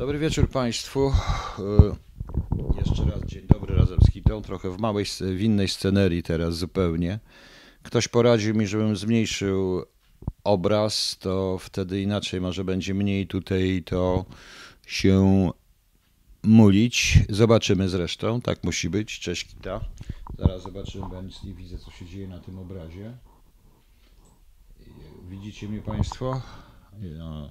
Dobry wieczór Państwu. E, jeszcze raz dzień dobry razem z Kitą, trochę w małej, w innej scenerii teraz zupełnie. Ktoś poradził mi, żebym zmniejszył obraz, to wtedy inaczej może będzie mniej tutaj to się mulić. Zobaczymy zresztą, tak musi być. Cześć Kita. Zaraz zobaczymy, bo ja nic nie widzę, co się dzieje na tym obrazie. Widzicie mnie Państwo? No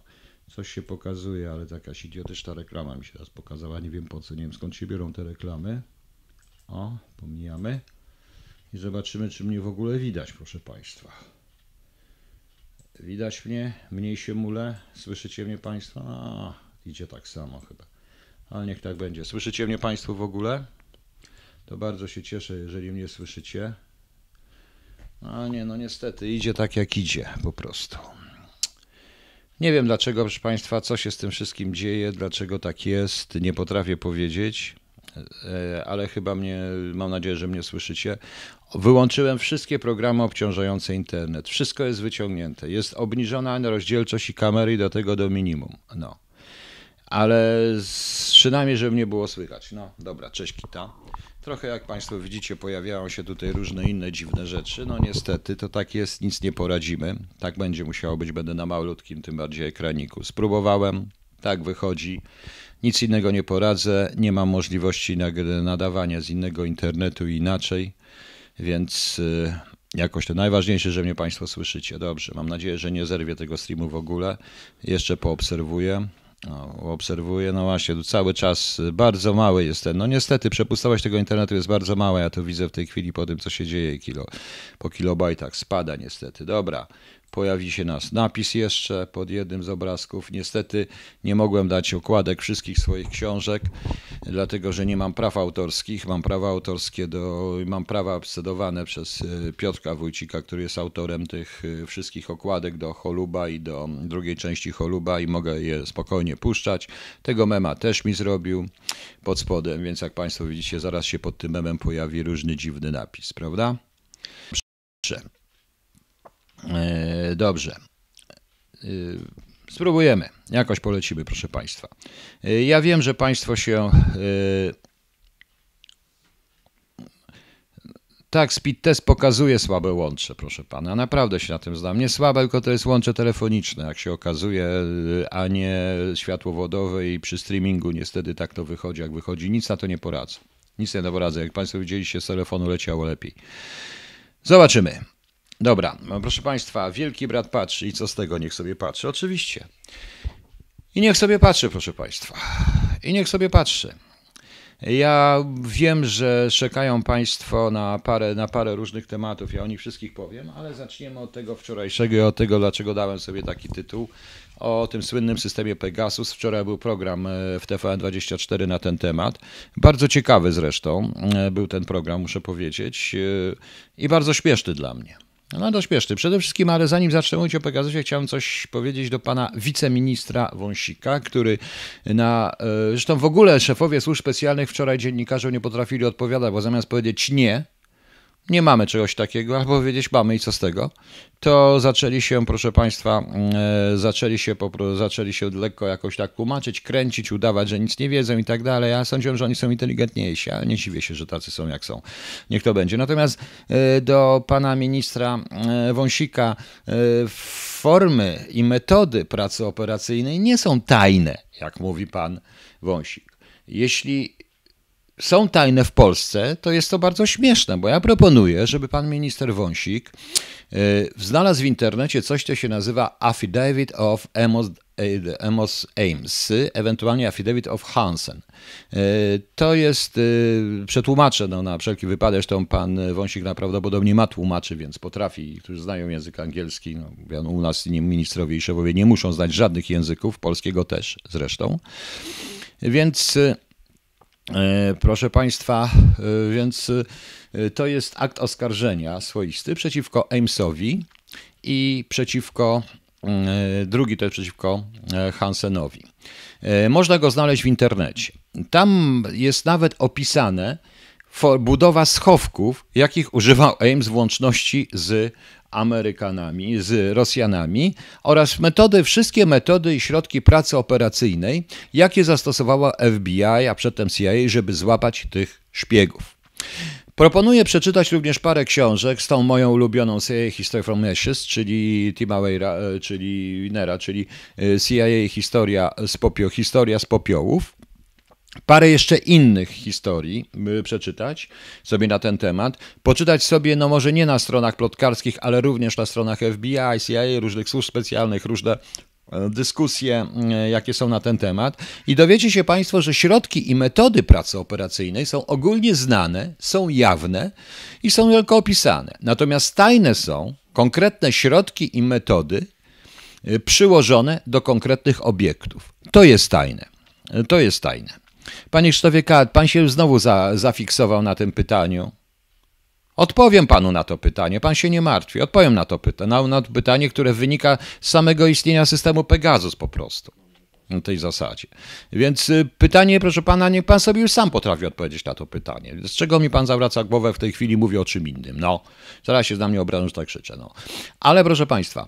coś się pokazuje, ale jakaś idiotyczna reklama mi się teraz pokazała, nie wiem po co, nie wiem skąd się biorą te reklamy. O, pomijamy. I zobaczymy, czy mnie w ogóle widać, proszę Państwa. Widać mnie? Mniej się mule? Słyszycie mnie Państwo? A, idzie tak samo chyba. Ale niech tak będzie. Słyszycie mnie Państwo w ogóle? To bardzo się cieszę, jeżeli mnie słyszycie. A no nie, no niestety, idzie tak jak idzie po prostu. Nie wiem dlaczego, proszę Państwa, co się z tym wszystkim dzieje, dlaczego tak jest, nie potrafię powiedzieć, e, ale chyba mnie, mam nadzieję, że mnie słyszycie. Wyłączyłem wszystkie programy obciążające internet. Wszystko jest wyciągnięte. Jest obniżona rozdzielczość i kamery do tego do minimum. No. Ale przynajmniej, żeby mnie było słychać. No, dobra, cześć Kita. Trochę jak Państwo widzicie, pojawiają się tutaj różne inne dziwne rzeczy. No niestety, to tak jest, nic nie poradzimy. Tak będzie musiało być, będę na małutkim, tym bardziej ekraniku. Spróbowałem, tak wychodzi. Nic innego nie poradzę, nie mam możliwości nadawania z innego internetu i inaczej, więc y, jakoś to najważniejsze, że mnie Państwo słyszycie. Dobrze, mam nadzieję, że nie zerwię tego streamu w ogóle. Jeszcze poobserwuję. No, obserwuję, no właśnie, cały czas y, bardzo mały jest ten. No niestety, przepustowość tego internetu jest bardzo mała. Ja to widzę w tej chwili po tym, co się dzieje kilo, po kilobajtach. Spada niestety. Dobra, pojawi się nas napis jeszcze pod jednym z obrazków. Niestety nie mogłem dać okładek wszystkich swoich książek, dlatego że nie mam praw autorskich. Mam prawa autorskie do, mam prawa obscedowane przez e, Piotrka Wójcika, który jest autorem tych e, wszystkich okładek do Choluba i do drugiej części Choluba i mogę je spokojnie puszczać. Tego mema też mi zrobił pod spodem, więc jak Państwo widzicie, zaraz się pod tym memem pojawi różny dziwny napis, prawda? E, dobrze. E, spróbujemy. Jakoś polecimy, proszę Państwa. E, ja wiem, że Państwo się tak, speed test pokazuje słabe łącze, proszę pana. Naprawdę się na tym znam. Nie słabe, tylko to jest łącze telefoniczne, jak się okazuje, a nie światłowodowe i przy streamingu niestety tak to wychodzi, jak wychodzi. Nic na to nie poradzę. Nic nie poradzę. Jak państwo widzieliście, z telefonu leciało lepiej. Zobaczymy. Dobra, proszę Państwa, wielki brat patrzy i co z tego, niech sobie patrzy, oczywiście. I niech sobie patrzy, proszę Państwa. I niech sobie patrzy. Ja wiem, że czekają Państwo na parę, na parę różnych tematów, ja o nich wszystkich powiem, ale zaczniemy od tego wczorajszego i od tego, dlaczego dałem sobie taki tytuł o tym słynnym systemie Pegasus. Wczoraj był program e, w TVN24 na ten temat. Bardzo ciekawy zresztą e, był ten program, muszę powiedzieć, e, i bardzo śmieszny dla mnie. No dość śpieszny. Przede wszystkim, ale zanim zacznę mówić o Pegasusie, chciałem coś powiedzieć do pana wiceministra Wąsika, który na... E, zresztą w ogóle szefowie służb specjalnych wczoraj dziennikarzom nie potrafili odpowiadać, bo zamiast powiedzieć nie, nie mamy czegoś takiego, albo powiedzieć mamy i co z tego, to zaczęli się, proszę Państwa, mm, e, zaczęli się, zaczęli się lekko jakoś tak tłumaczyć, kręcić, udawać, że nic nie wiedzą i tak dalej. Ja sądziłem, że oni są inteligentniejsi, ale nie dziwię się, że tacy są jak są. Niech to będzie. Natomiast e, do pana ministra e, Wąsika formy i metody pracy operacyjnej nie są tajne, jak mówi pan Wąsik. Jeśli są tajne w Polsce, to jest to bardzo śmieszne, bo ja proponuję, żeby pan minister Wąsik e, znalazł w internecie coś, co się nazywa Affidavit of Amos, e, Amos Ames, ewentualnie Affidavit of Hansen. E, to jest, przetłumaczę no, na wszelki wypadek, zresztą pan Wąsik najprawdopodobniej ma tłumaczy, więc potrafi, którzy znają język angielski, no, u nas ministrowie i szefowie nie muszą znać żadnych języków, polskiego też zresztą, więc... E, proszę Państwa, e, więc e, to jest akt oskarżenia swoisty przeciwko Amesowi i przeciwko drugi to jest przeciwko Hansenowi. Można go znaleźć w internecie. Tam jest nawet opisane budowa schowków, jakich używał Ames w łączności z Amerykanami, z Rosjanami oraz metody, wszystkie metody i środki pracy operacyjnej, jakie zastosowała FBI, a przedtem CIA, żeby złapać tych szpiegów. Proponuję przeczytać również parę książek z tą moją ulubioną CIA History from Ashes, czyli Tima Weira, e, czyli Winera, czyli e, CIA Historia z, popio, Historia z popiołów parę jeszcze innych historii przeczytać sobie na ten temat. Poczytać sobie, no może nie na stronach plotkarskich, ale również na stronach FBI, CIA, różnych służb specjalnych, różne e, dyskusje, e, jakie są na ten temat. I dowiecie się Państwo, że środki i metody pracy operacyjnej są ogólnie znane, są jawne i są tylko opisane. Natomiast tajne są konkretne środki i metody e, przyłożone do konkretnych obiektów. To jest tajne. To jest tajne. Panie Krzysztofie pan się znowu za, zafiksował na tym pytaniu. Odpowiem panu na to pytanie, pan się nie martwi. Odpowiem na to pytanie, na, na pytanie, które wynika z samego istnienia systemu Pegasus po prostu. Na tej zasadzie. Więc y, pytanie, proszę pana, niech pan sobie już sam potrafi odpowiedzieć na to pytanie. Z czego mi pan zawraca głowę w tej chwili, mówię o czym innym. No, zaraz się na mnie obrażą, że tak krzyczę. No. Ale proszę państwa,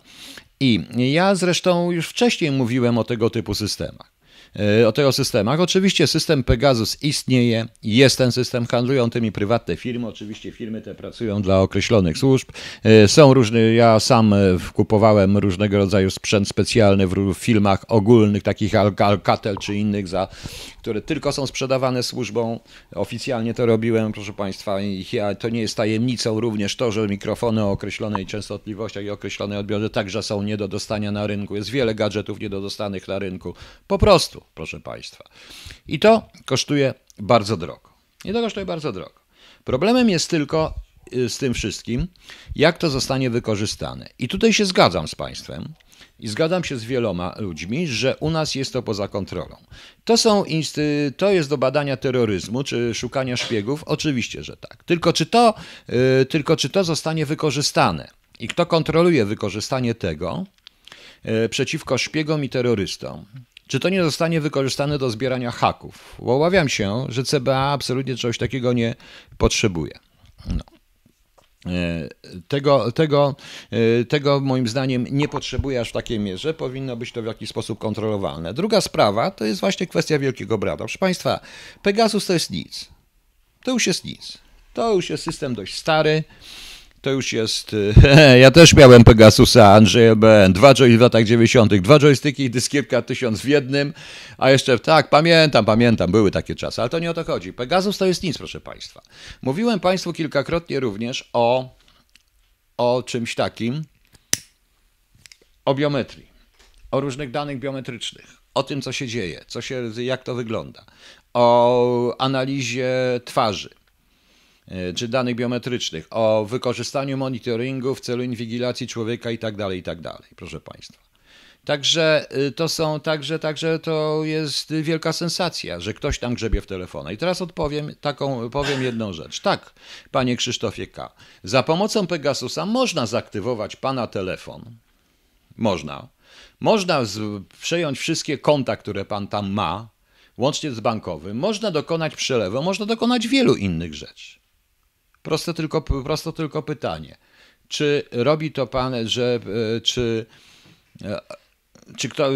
i ja zresztą już wcześniej mówiłem o tego typu systemach. E, o tego systemach. Oczywiście system Pegasus istnieje, jest ten system, handlują tymi prywatne firmy, oczywiście firmy te pracują dla określonych służb. E, są różne, ja sam e, kupowałem różnego rodzaju sprzęt specjalny w filmach ogólnych, takich Alcatel czy innych, za, które tylko są sprzedawane służbą. Oficjalnie to robiłem, proszę Państwa, i ja, to nie jest tajemnicą również to, że mikrofony o określonej częstotliwościach i określonej odbiorze także są nie do dostania na rynku. Jest wiele gadżetów niedodostanych na rynku. Po prostu czasu, proszę Państwa. I to kosztuje bardzo drogo. I to kosztuje bardzo drogo. Problemem jest tylko y, z tym wszystkim, jak to zostanie wykorzystane. I tutaj się zgadzam z Państwem i zgadzam się z wieloma ludźmi, że u nas jest to poza kontrolą. To, są insty... to jest do badania terroryzmu czy szukania szpiegów? Oczywiście, że tak. Tylko czy to, yy, tylko czy to zostanie wykorzystane? I kto kontroluje wykorzystanie tego yy, przeciwko szpiegom i terrorystom? Czy to nie zostanie wykorzystane do zbierania haków? Bo obawiam się, że CBA absolutnie czegoś takiego nie potrzebuje. No. E, tego, tego, e, tego moim zdaniem nie potrzebuje aż w takiej mierze, powinno być to w jakiś sposób kontrolowalne. Druga sprawa to jest właśnie kwestia Wielkiego Brata. Proszę Państwa, Pegasus to jest nic. To już jest nic. To już jest system dość stary. To już jest. E, ja też miałem Pegasusa Andrzej EBN. Dwa joysticki w latach 90. Dwa joystyki i dyskietka tysiąc w jednym. A jeszcze tak, pamiętam, pamiętam, były takie czasy, ale to nie o to chodzi. Pegasus to jest nic, proszę Państwa. Mówiłem Państwu kilkakrotnie również o, o czymś takim, o biometrii, o różnych danych biometrycznych, o tym, co się dzieje, co się, jak to wygląda, o analizie twarzy E, czy danych biometrycznych, o wykorzystaniu monitoringu w celu inwigilacji człowieka i tak dalej, i tak dalej, proszę Państwa. Także y, to są, także, także to jest wielka sensacja, że ktoś tam grzebie w telefonach. I teraz odpowiem taką, powiem jedną rzecz. Tak, panie Krzysztofie K. Za pomocą Pegasusa można zaktywować pana telefon. Można. Można z, przejąć wszystkie konta, które pan tam ma, łącznie z bankowym. Można dokonać przelewu, można dokonać wielu innych rzeczy. Proste tylko, prosto tylko pytanie. Czy robi to pan, że e, czy, e, czy kto.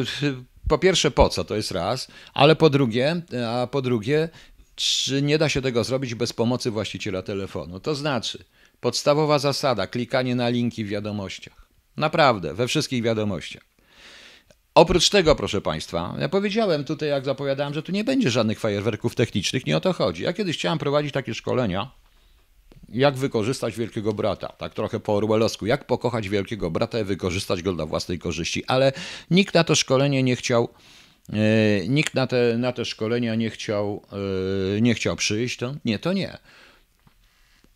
Po pierwsze, po co to jest raz, ale po drugie, e, a po drugie, czy nie da się tego zrobić bez pomocy właściciela telefonu? To znaczy, podstawowa zasada klikanie na linki w wiadomościach. Naprawdę, we wszystkich wiadomościach. Oprócz tego, proszę Państwa, ja powiedziałem tutaj, jak zapowiadałem, że tu nie będzie żadnych fajerwerków technicznych, nie o to chodzi. Ja kiedyś chciałem prowadzić takie szkolenia, jak wykorzystać wielkiego brata, tak trochę po orwellowsku, jak pokochać wielkiego brata i wykorzystać go dla własnej korzyści, ale nikt na to szkolenie nie chciał e, nikt na te, na te szkolenia nie chciał, e, nie chciał przyjść, to nie, to nie.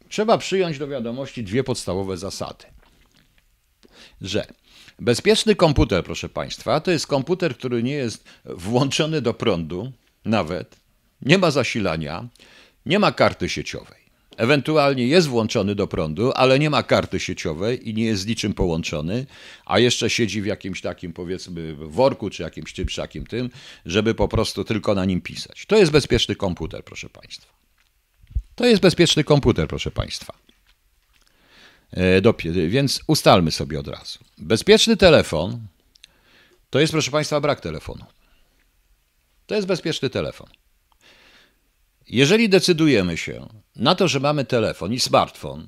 Trzeba przyjąć do wiadomości dwie podstawowe zasady. Że bezpieczny komputer, proszę Państwa, to jest komputer, który nie jest włączony do prądu nawet, nie ma zasilania, nie ma karty sieciowej ewentualnie jest włączony do prądu, ale nie ma karty sieciowej i nie jest z niczym połączony, a jeszcze siedzi w jakimś takim, powiedzmy, worku czy jakimś tym, czy jakim tym, żeby po prostu tylko na nim pisać. To jest bezpieczny komputer, proszę Państwa. To jest bezpieczny komputer, proszę Państwa. E, więc ustalmy sobie od razu. Bezpieczny telefon to jest, proszę Państwa, brak telefonu. To jest bezpieczny telefon jeżeli decydujemy się na to, że mamy telefon i smartfon,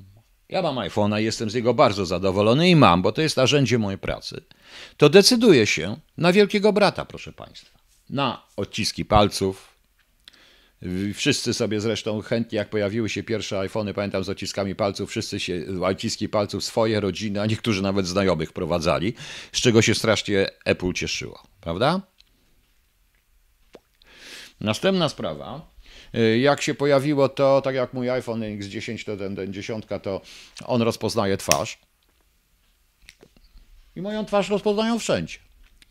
ja mam iPhone'a i jestem z niego bardzo zadowolony i mam, bo to jest narzędzie mojej pracy, to decyduję się na wielkiego brata, proszę Państwa. Na odciski palców. Wszyscy sobie zresztą chętnie, jak pojawiły się pierwsze iPhony, pamiętam z odciskami palców, wszyscy się odciski palców swoje rodziny, a niektórzy nawet znajomych prowadzali, z czego się strasznie Apple cieszyło, prawda? Następna sprawa Y, jak się pojawiło to, tak jak mój iPhone X10, to ten, ten to on rozpoznaje twarz. I moją twarz rozpoznają wszędzie.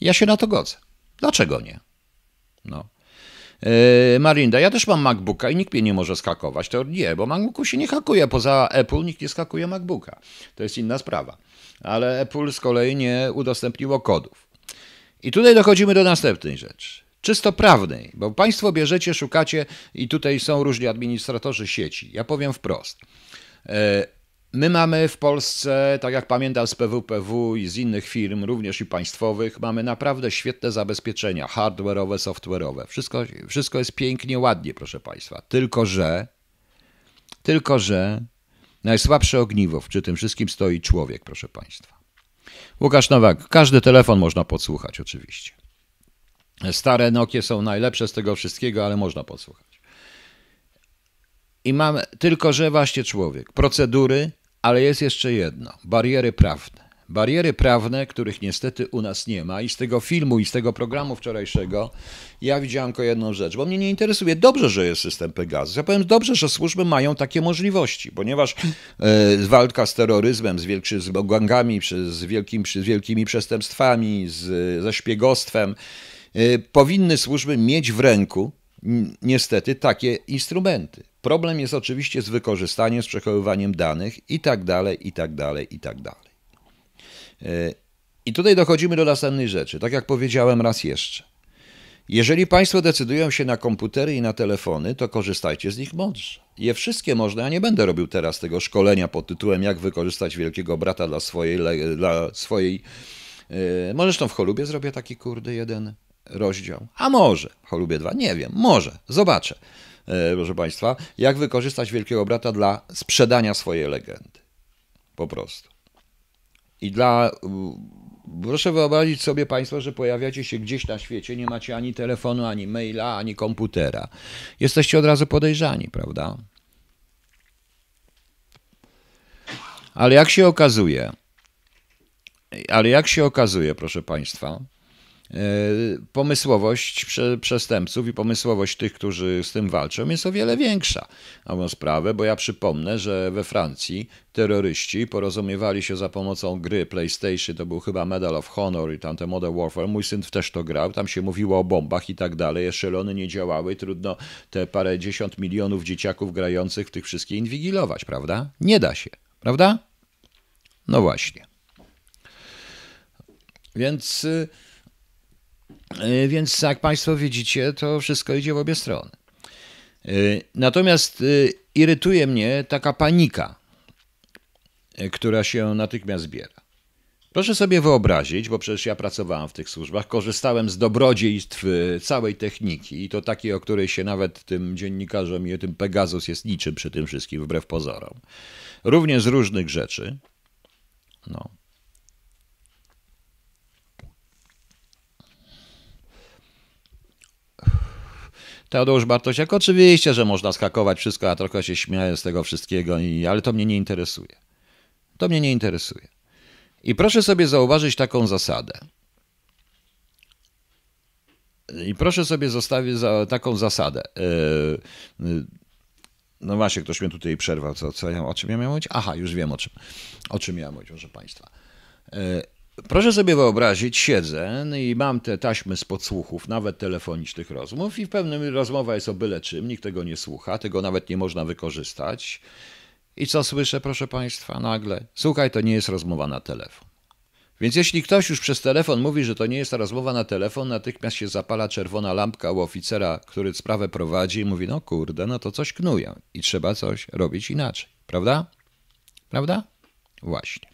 Ja się na to godzę. Dlaczego nie? No. Y, Marinda, ja też mam MacBooka i nikt mnie nie może skakować. To nie, bo MacBooku się nie hakuje. Poza Apple nikt nie skakuje MacBooka. To jest inna sprawa. Ale Apple z kolei nie udostępniło kodów. I tutaj dochodzimy do następnej rzeczy czysto prawnej, bo Państwo bierzecie, szukacie i tutaj są różni administratorzy sieci. Ja powiem wprost. E, my mamy w Polsce, tak jak pamiętam z PWPW i z innych firm, również i państwowych, mamy naprawdę świetne zabezpieczenia hardware'owe, software'owe. Wszystko, wszystko jest pięknie, ładnie, proszę Państwa. Tylko, że tylko, że najsłabsze ogniwo, przy tym wszystkim stoi człowiek, proszę Państwa. Łukasz Nowak, każdy telefon można podsłuchać, oczywiście. Stare Nokie są najlepsze z tego wszystkiego, ale można posłuchać. I mam tylko, że właśnie człowiek, procedury, ale jest jeszcze jedno: bariery prawne. Bariery prawne, których niestety u nas nie ma, i z tego filmu, i z tego programu wczorajszego, ja widziałem tylko jedną rzecz, bo mnie nie interesuje. Dobrze, że jest system Pegasus. Ja powiem, dobrze, że służby mają takie możliwości, ponieważ e, walka z terroryzmem, z, wielkim z gangami, z, wielkim, z wielkimi przestępstwami, z, ze szpiegostwem, Y, powinny służby mieć w ręku niestety takie instrumenty. Problem jest oczywiście z wykorzystaniem, z przechowywaniem danych i tak dalej, i tak dalej, i tak dalej. Y, I tutaj dochodzimy do następnej rzeczy, tak jak powiedziałem raz jeszcze. Jeżeli Państwo decydują się na komputery i na telefony, to korzystajcie z nich mądrze. Je wszystkie można, ja nie będę robił teraz tego szkolenia pod tytułem Jak wykorzystać wielkiego brata dla swojej. Dla swojej yy, może no zresztą w cholubie zrobię taki kurde jeden rozdział. A może, cholubie 2, nie wiem, może, zobaczę, e, proszę Państwa, jak wykorzystać Wielkiego Brata dla sprzedania swojej legendy. Po prostu. I dla Proszę wyobrazić sobie Państwo, że pojawiacie się gdzieś na świecie, nie macie ani telefonu, ani maila, ani komputera. Jesteście od razu podejrzani, prawda? Ale jak się okazuje, ale jak się okazuje, proszę Państwa, E, pomysłowość przestępców i pomysłowość tych, którzy z tym walczą, jest o wiele większa. Albo sprawę, bo ja przypomnę, że we Francji terroryści porozumiewali się za pomocą gry PlayStation, to był chyba Medal of Honor i tamte Modern Warfare. Mój syn też to grał, tam się mówiło o bombach i tak dalej. Eszelony nie działały, trudno te parę dziesiąt milionów dzieciaków grających w tych wszystkich inwigilować, prawda? Nie da się, prawda? No właśnie. Więc. Y, E, więc jak Państwo widzicie, to wszystko idzie w obie strony. E, natomiast e, irytuje mnie taka panika, która się natychmiast zbiera. Proszę sobie wyobrazić, bo przecież ja pracowałem w tych służbach, korzystałem z dobrodziejstw całej techniki i to takiej, o której się nawet tym dziennikarzom i tym Pegasus jest niczym przy tym wszystkim, wbrew pozorom. Również z różnych rzeczy. No. Tadeusz Bartosiak, oczywiście, że można skakować wszystko, a trochę się śmieję z tego wszystkiego, i, ale to mnie nie interesuje. To mnie nie interesuje. I proszę sobie zauważyć taką zasadę. I proszę sobie zostawić za, taką zasadę. Yy, no właśnie, ktoś mnie tutaj przerwał. Co, co ja, o czym ja miałem mówić? Aha, już wiem o czym. O czym ja miałem mówić, proszę Państwa. E, Proszę sobie wyobrazić, siedzę no i mam te taśmy z podsłuchów, nawet telefonicznych rozmów, i w pewnym rozmowa jest o byle czym, nikt tego nie słucha, tego nawet nie można wykorzystać. I co słyszę, proszę Państwa, nagle? Słuchaj, to nie jest rozmowa na telefon. Więc jeśli ktoś już przez telefon mówi, że to nie jest ta rozmowa na telefon, natychmiast się zapala czerwona lampka u oficera, który sprawę prowadzi i mówi, no kurde, no to coś knuję i trzeba coś robić inaczej, prawda? Prawda? Właśnie.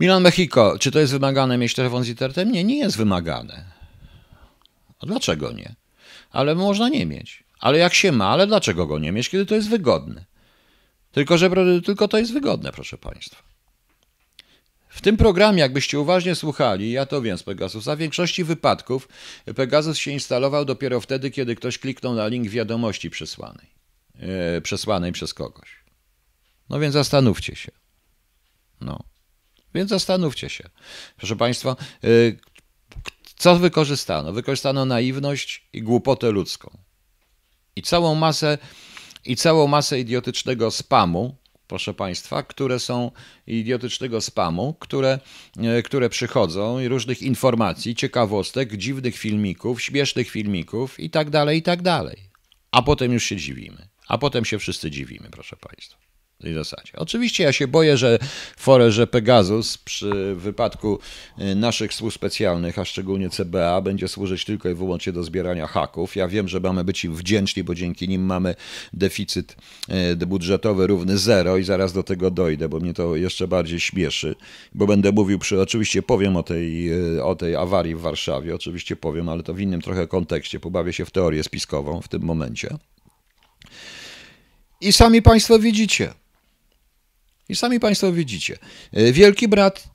Milan Mexico, czy to jest wymagane mieć telefon z internetem? Nie, nie jest wymagane. A dlaczego nie? Ale można nie mieć. Ale jak się ma, ale dlaczego go nie mieć, kiedy to jest wygodne? Tylko, że tylko to jest wygodne, proszę Państwa. W tym programie, jakbyście uważnie słuchali, ja to wiem z Pegasusa, w większości wypadków Pegasus się instalował dopiero wtedy, kiedy ktoś kliknął na link wiadomości przesłanej, yy, przesłanej przez kogoś. No więc zastanówcie się. No. Więc zastanówcie się, proszę Państwa, y, co wykorzystano? Wykorzystano naiwność i głupotę ludzką. I całą masę, i całą masę idiotycznego spamu, proszę Państwa, które są idiotycznego spamu, które, y, które przychodzą i różnych informacji, ciekawostek, dziwnych filmików, śmiesznych filmików i tak dalej, i tak dalej. A potem już się dziwimy. A potem się wszyscy dziwimy, proszę Państwa tej zasadzie. Oczywiście ja się boję, że forerze Pegasus przy wypadku y, naszych służb specjalnych, a szczególnie CBA, będzie służyć tylko i wyłącznie do zbierania haków. Ja wiem, że mamy być im wdzięczni, bo dzięki nim mamy deficyt y, budżetowy równy zero i zaraz do tego dojdę, bo mnie to jeszcze bardziej śmieszy, bo będę mówił przy, oczywiście powiem o tej, y, o tej awarii w Warszawie, oczywiście powiem, ale to w innym trochę kontekście, pobawię się w teorię spiskową w tym momencie. I sami Państwo widzicie. I sami Państwo widzicie. E, wielki brat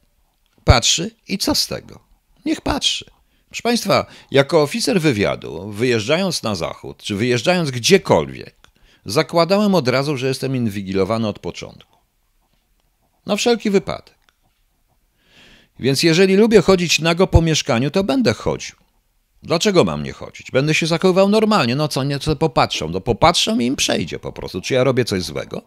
patrzy i co z tego? Niech patrzy. Proszę Państwa, jako oficer wywiadu, wyjeżdżając na zachód, czy wyjeżdżając gdziekolwiek, zakładałem od razu, że jestem inwigilowany od początku. Na wszelki wypadek. Więc jeżeli lubię chodzić nago po mieszkaniu, to będę chodził. Dlaczego mam nie chodzić? Będę się zachowywał normalnie. No co, nieco popatrzą. No popatrzą i im przejdzie po prostu. Czy ja robię coś złego?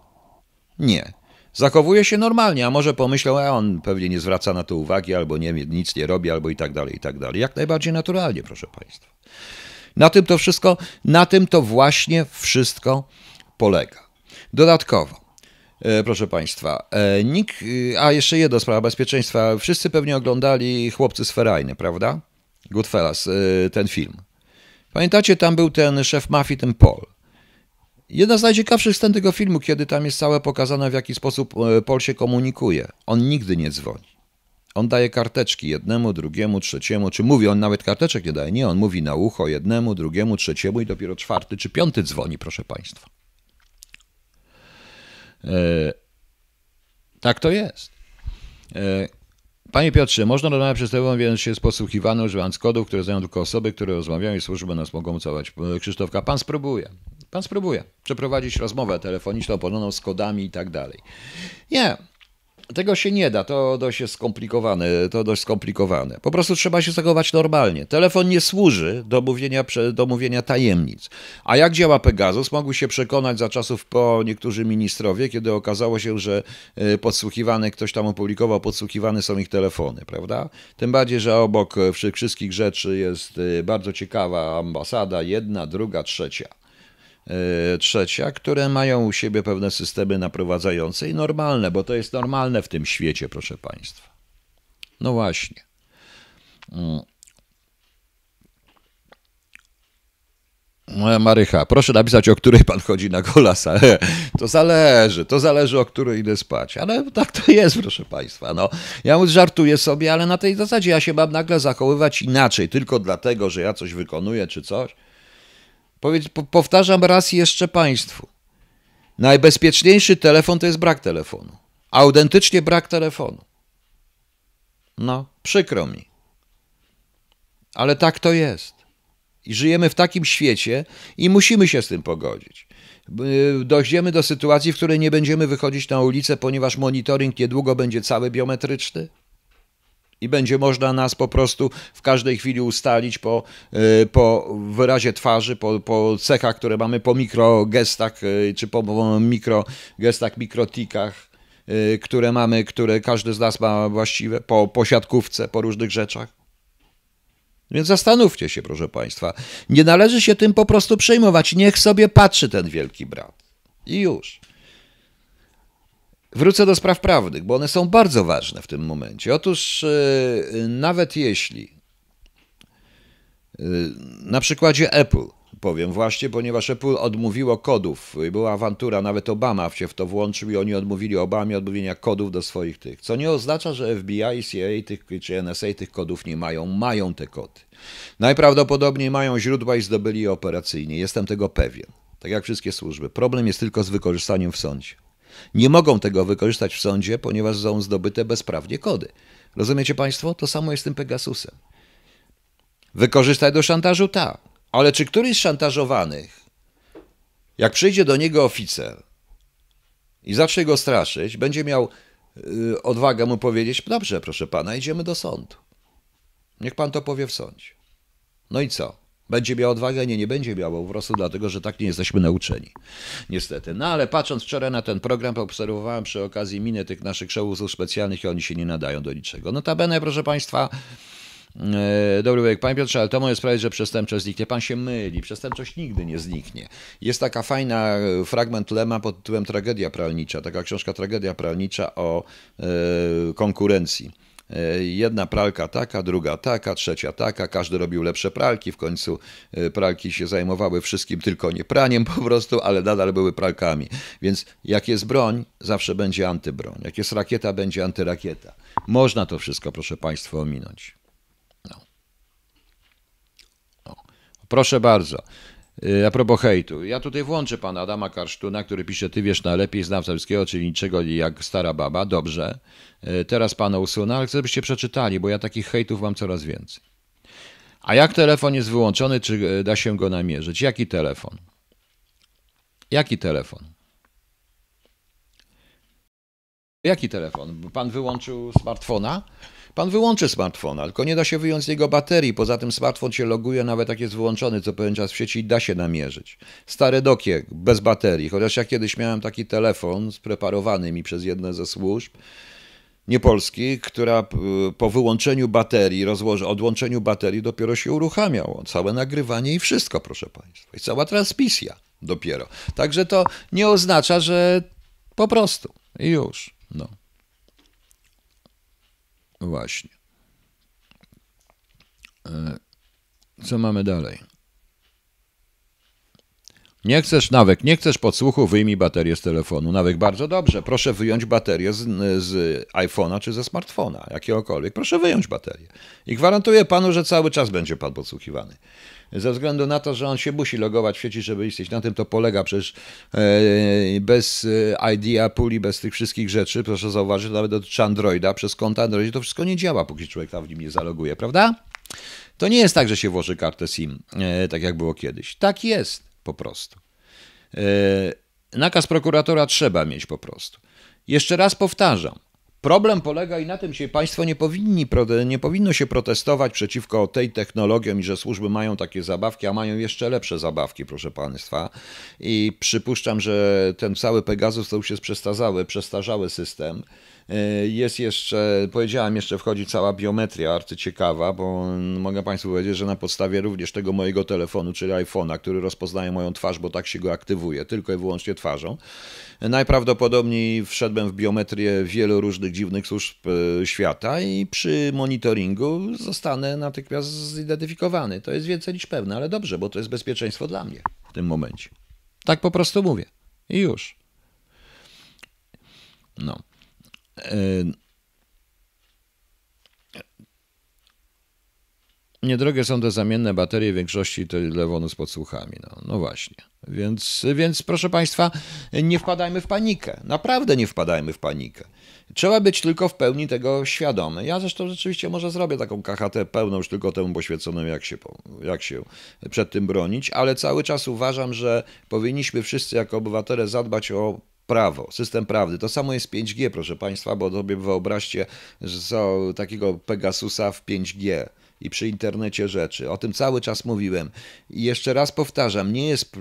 Nie. Zachowuje się normalnie, a może pomyślą, a e, on pewnie nie zwraca na to uwagi, albo nie, nic nie robi, albo i tak dalej, i tak dalej. Jak najbardziej naturalnie, proszę Państwa. Na tym to wszystko, na tym to właśnie wszystko polega. Dodatkowo, e, proszę Państwa, e, nikt, a jeszcze jedna sprawa bezpieczeństwa. Wszyscy pewnie oglądali Chłopcy z Ferajny, prawda? Goodfellas, ten film. Pamiętacie, tam był ten szef mafii, ten Paul. Jedna z najciekawszych scen tego filmu, kiedy tam jest całe pokazane, w jaki sposób e, Paul się komunikuje. On nigdy nie dzwoni. On daje karteczki jednemu, drugiemu, trzeciemu, czy mówi, on nawet karteczek nie daje. Nie, on mówi na ucho jednemu, drugiemu, trzeciemu i dopiero czwarty czy piąty dzwoni, proszę Państwa. E, tak to jest. E, panie Piotrze, można rozmawiać przez telefon, więc się posłuchiwano, używając kodów, które znają tylko osoby, które rozmawiają i służby nas mogą całować. Krzysztofka, pan spróbuje. Pan spróbuje przeprowadzić rozmowę telefoniczną ponowną z kodami i tak dalej. Nie, tego się nie da, to dość jest skomplikowane, to dość skomplikowane. Po prostu trzeba się zachować normalnie. Telefon nie służy do mówienia, do mówienia tajemnic. A jak działa Pegasus? Mogły się przekonać za czasów po niektórzy ministrowie, kiedy okazało się, że e, podsłuchiwany, ktoś tam opublikował, podsłuchiwane są ich telefony, prawda? Tym bardziej, że obok wszystkich rzeczy jest e, bardzo ciekawa ambasada, jedna, druga, trzecia. E, trzecia, które mają u siebie pewne systemy naprowadzające i normalne, bo to jest normalne w tym świecie, proszę Państwa. No właśnie. Mm. Marycha, proszę napisać, o której pan chodzi na kolasa. To zależy, to zależy, o której idę spać. Ale tak to jest, proszę państwa. No, ja żartuję sobie, ale na tej zasadzie ja się mam nagle zachowywać inaczej, tylko dlatego, że ja coś wykonuję czy coś powtarzam raz jeszcze Państwu. Najbezpieczniejszy telefon to jest brak telefonu. Autentycznie brak telefonu. No, przykro mi. Ale tak to jest. I żyjemy w takim świecie i musimy się z tym pogodzić. Dojdziemy do sytuacji, w której nie będziemy wychodzić na ulicę, ponieważ monitoring niedługo będzie cały biometryczny i będzie można nas po prostu w każdej chwili ustalić po, y, po wyrazie twarzy, po, po cechach, które mamy, po mikrogestach, y, czy po mikrogestach, mikrotikach, y, które mamy, które każdy z nas ma właściwe, po siatkówce, po różnych rzeczach. Więc zastanówcie się, proszę Państwa. Nie należy się tym po prostu przejmować. Niech sobie patrzy ten wielki brat. I już. Wrócę do spraw prawnych, bo one są bardzo ważne w tym momencie. Otóż e, nawet jeśli e, na przykładzie Apple powiem właśnie, ponieważ Apple odmówiło kodów i była awantura, nawet Obama się w to włączył i oni odmówili Obamie odmówienia kodów do swoich tych, co nie oznacza, że FBI, CIA tych, czy NSA tych kodów nie mają, mają te kody. Najprawdopodobniej mają źródła i zdobyli je operacyjnie, jestem tego pewien, tak jak wszystkie służby. Problem jest tylko z wykorzystaniem w sądzie. Nie mogą tego wykorzystać w sądzie, ponieważ są zdobyte bezprawnie kody. Rozumiecie Państwo? To samo jest z tym Pegasusem. Wykorzystaj do szantażu? Tak. Ale czy któryś z szantażowanych, jak przyjdzie do niego oficer i zacznie go straszyć, będzie miał y, odwagę mu powiedzieć: Dobrze, proszę pana, idziemy do sądu. Niech pan to powie w sądzie. No i co? Będzie miał odwagę? Nie, nie będzie miał, po prostu dlatego, że tak nie jesteśmy nauczeni. Niestety. No ale patrząc wczoraj na ten program, obserwowałem przy okazji minę tych naszych show specjalnych i oni się nie nadają do niczego. Notabene, proszę Państwa, e, Dobry wiek, panie Piotrze, ale to moje sprawić, że przestępczość zniknie. Pan się myli, przestępczość nigdy nie zniknie. Jest taka fajna e, fragment Lema pod tytułem Tragedia pralnicza, taka książka Tragedia pralnicza o e, konkurencji. E, jedna pralka taka, druga taka, trzecia taka, każdy robił lepsze pralki, w końcu e, pralki się zajmowały wszystkim, tylko nie praniem po prostu, ale nadal były pralkami. Więc jak jest broń, zawsze będzie antybroń. Jak jest rakieta, będzie antyrakieta. Można to wszystko, proszę Państwa, ominąć. No. No. Proszę bardzo. Y, a propos hejtu, ja tutaj włączę pana Adama Karsztuna, który pisze, ty wiesz najlepiej, znam Sawickiego, czyli niczego jak stara baba, dobrze. Y, teraz pana usunę, ale chcę, żebyście przeczytali, bo ja takich hejtów mam coraz więcej. A jak telefon jest wyłączony, czy y, da się go namierzyć? Jaki telefon? Jaki telefon? Jaki telefon? Pan wyłączył smartfona? Pan wyłączy smartfon, tylko nie da się wyjąć z jego baterii. Poza tym smartfon się loguje, nawet jak jest wyłączony co pewien czas w sieci da się namierzyć. Stare dokie, bez baterii. Chociaż ja kiedyś miałem taki telefon spreparowany mi przez jedne ze służb nie Polski, która y, po wyłączeniu baterii, rozłoży, odłączeniu baterii dopiero się uruchamiało. Całe nagrywanie i wszystko, proszę Państwa. I cała transmisja dopiero. Także to nie oznacza, że po prostu i już. No. No właśnie. E, co mamy dalej? Nie chcesz nawyk, nie chcesz podsłuchu, wyjmij baterię z telefonu. Nawyk bardzo dobrze. Proszę wyjąć baterię z, z iPhone'a czy ze smartfona, jakiegokolwiek. Proszę wyjąć baterię. I gwarantuję panu, że cały czas będzie pan podsłuchiwany ze względu na to, że on się musi logować w sieci, żeby istnieć. Na tym to polega przecież e, bez e, ID puli, bez tych wszystkich rzeczy, proszę zauważyć, nawet dotyczy Androida, przez konta Android to wszystko nie działa, póki człowiek tam w nim nie zaloguje, prawda? To nie jest tak, że się włoży kartę SIM, e, tak jak było kiedyś. Tak jest po prostu. Nakaz prokuratora trzeba mieć po prostu. Jeszcze raz powtarzam. Problem polega i na tym się państwo nie, powinni, nie powinno się protestować przeciwko tej technologiom i że służby mają takie zabawki, a mają jeszcze lepsze zabawki, proszę państwa. I przypuszczam, że ten cały Pegasus to już jest przestarzały, przestarzały system. Y, jest jeszcze, powiedziałem, jeszcze wchodzi cała biometria, arty ciekawa, bo mogę Państwu powiedzieć, że na podstawie również tego mojego telefonu, czyli iPhone'a, który rozpoznaje moją twarz, bo tak się go aktywuje, tylko i wyłącznie twarzą, Najprawdopodobniej wszedłem w biometrię wielu różnych dziwnych służb e, świata i przy monitoringu zostanę natychmiast zidentyfikowany. To jest więcej niż pewne, ale dobrze, bo to jest bezpieczeństwo dla mnie w tym momencie. Tak po prostu mówię. I już. No. E, Niedrogie są te zamienne baterie, w większości to lewony z podsłuchami. No, no właśnie. Więc, więc proszę Państwa, nie wpadajmy w panikę. Naprawdę nie wpadajmy w panikę. Trzeba być tylko w pełni tego świadomy. Ja zresztą rzeczywiście może zrobię taką KHT pełną, już tylko temu poświęconą, jak się, jak się przed tym bronić, ale cały czas uważam, że powinniśmy wszyscy jako obywatele zadbać o prawo, system prawdy. To samo jest 5G, proszę Państwa, bo sobie wyobraźcie, że są takiego Pegasusa w 5G i przy internecie rzeczy. O tym cały czas mówiłem. I jeszcze raz powtarzam, nie jest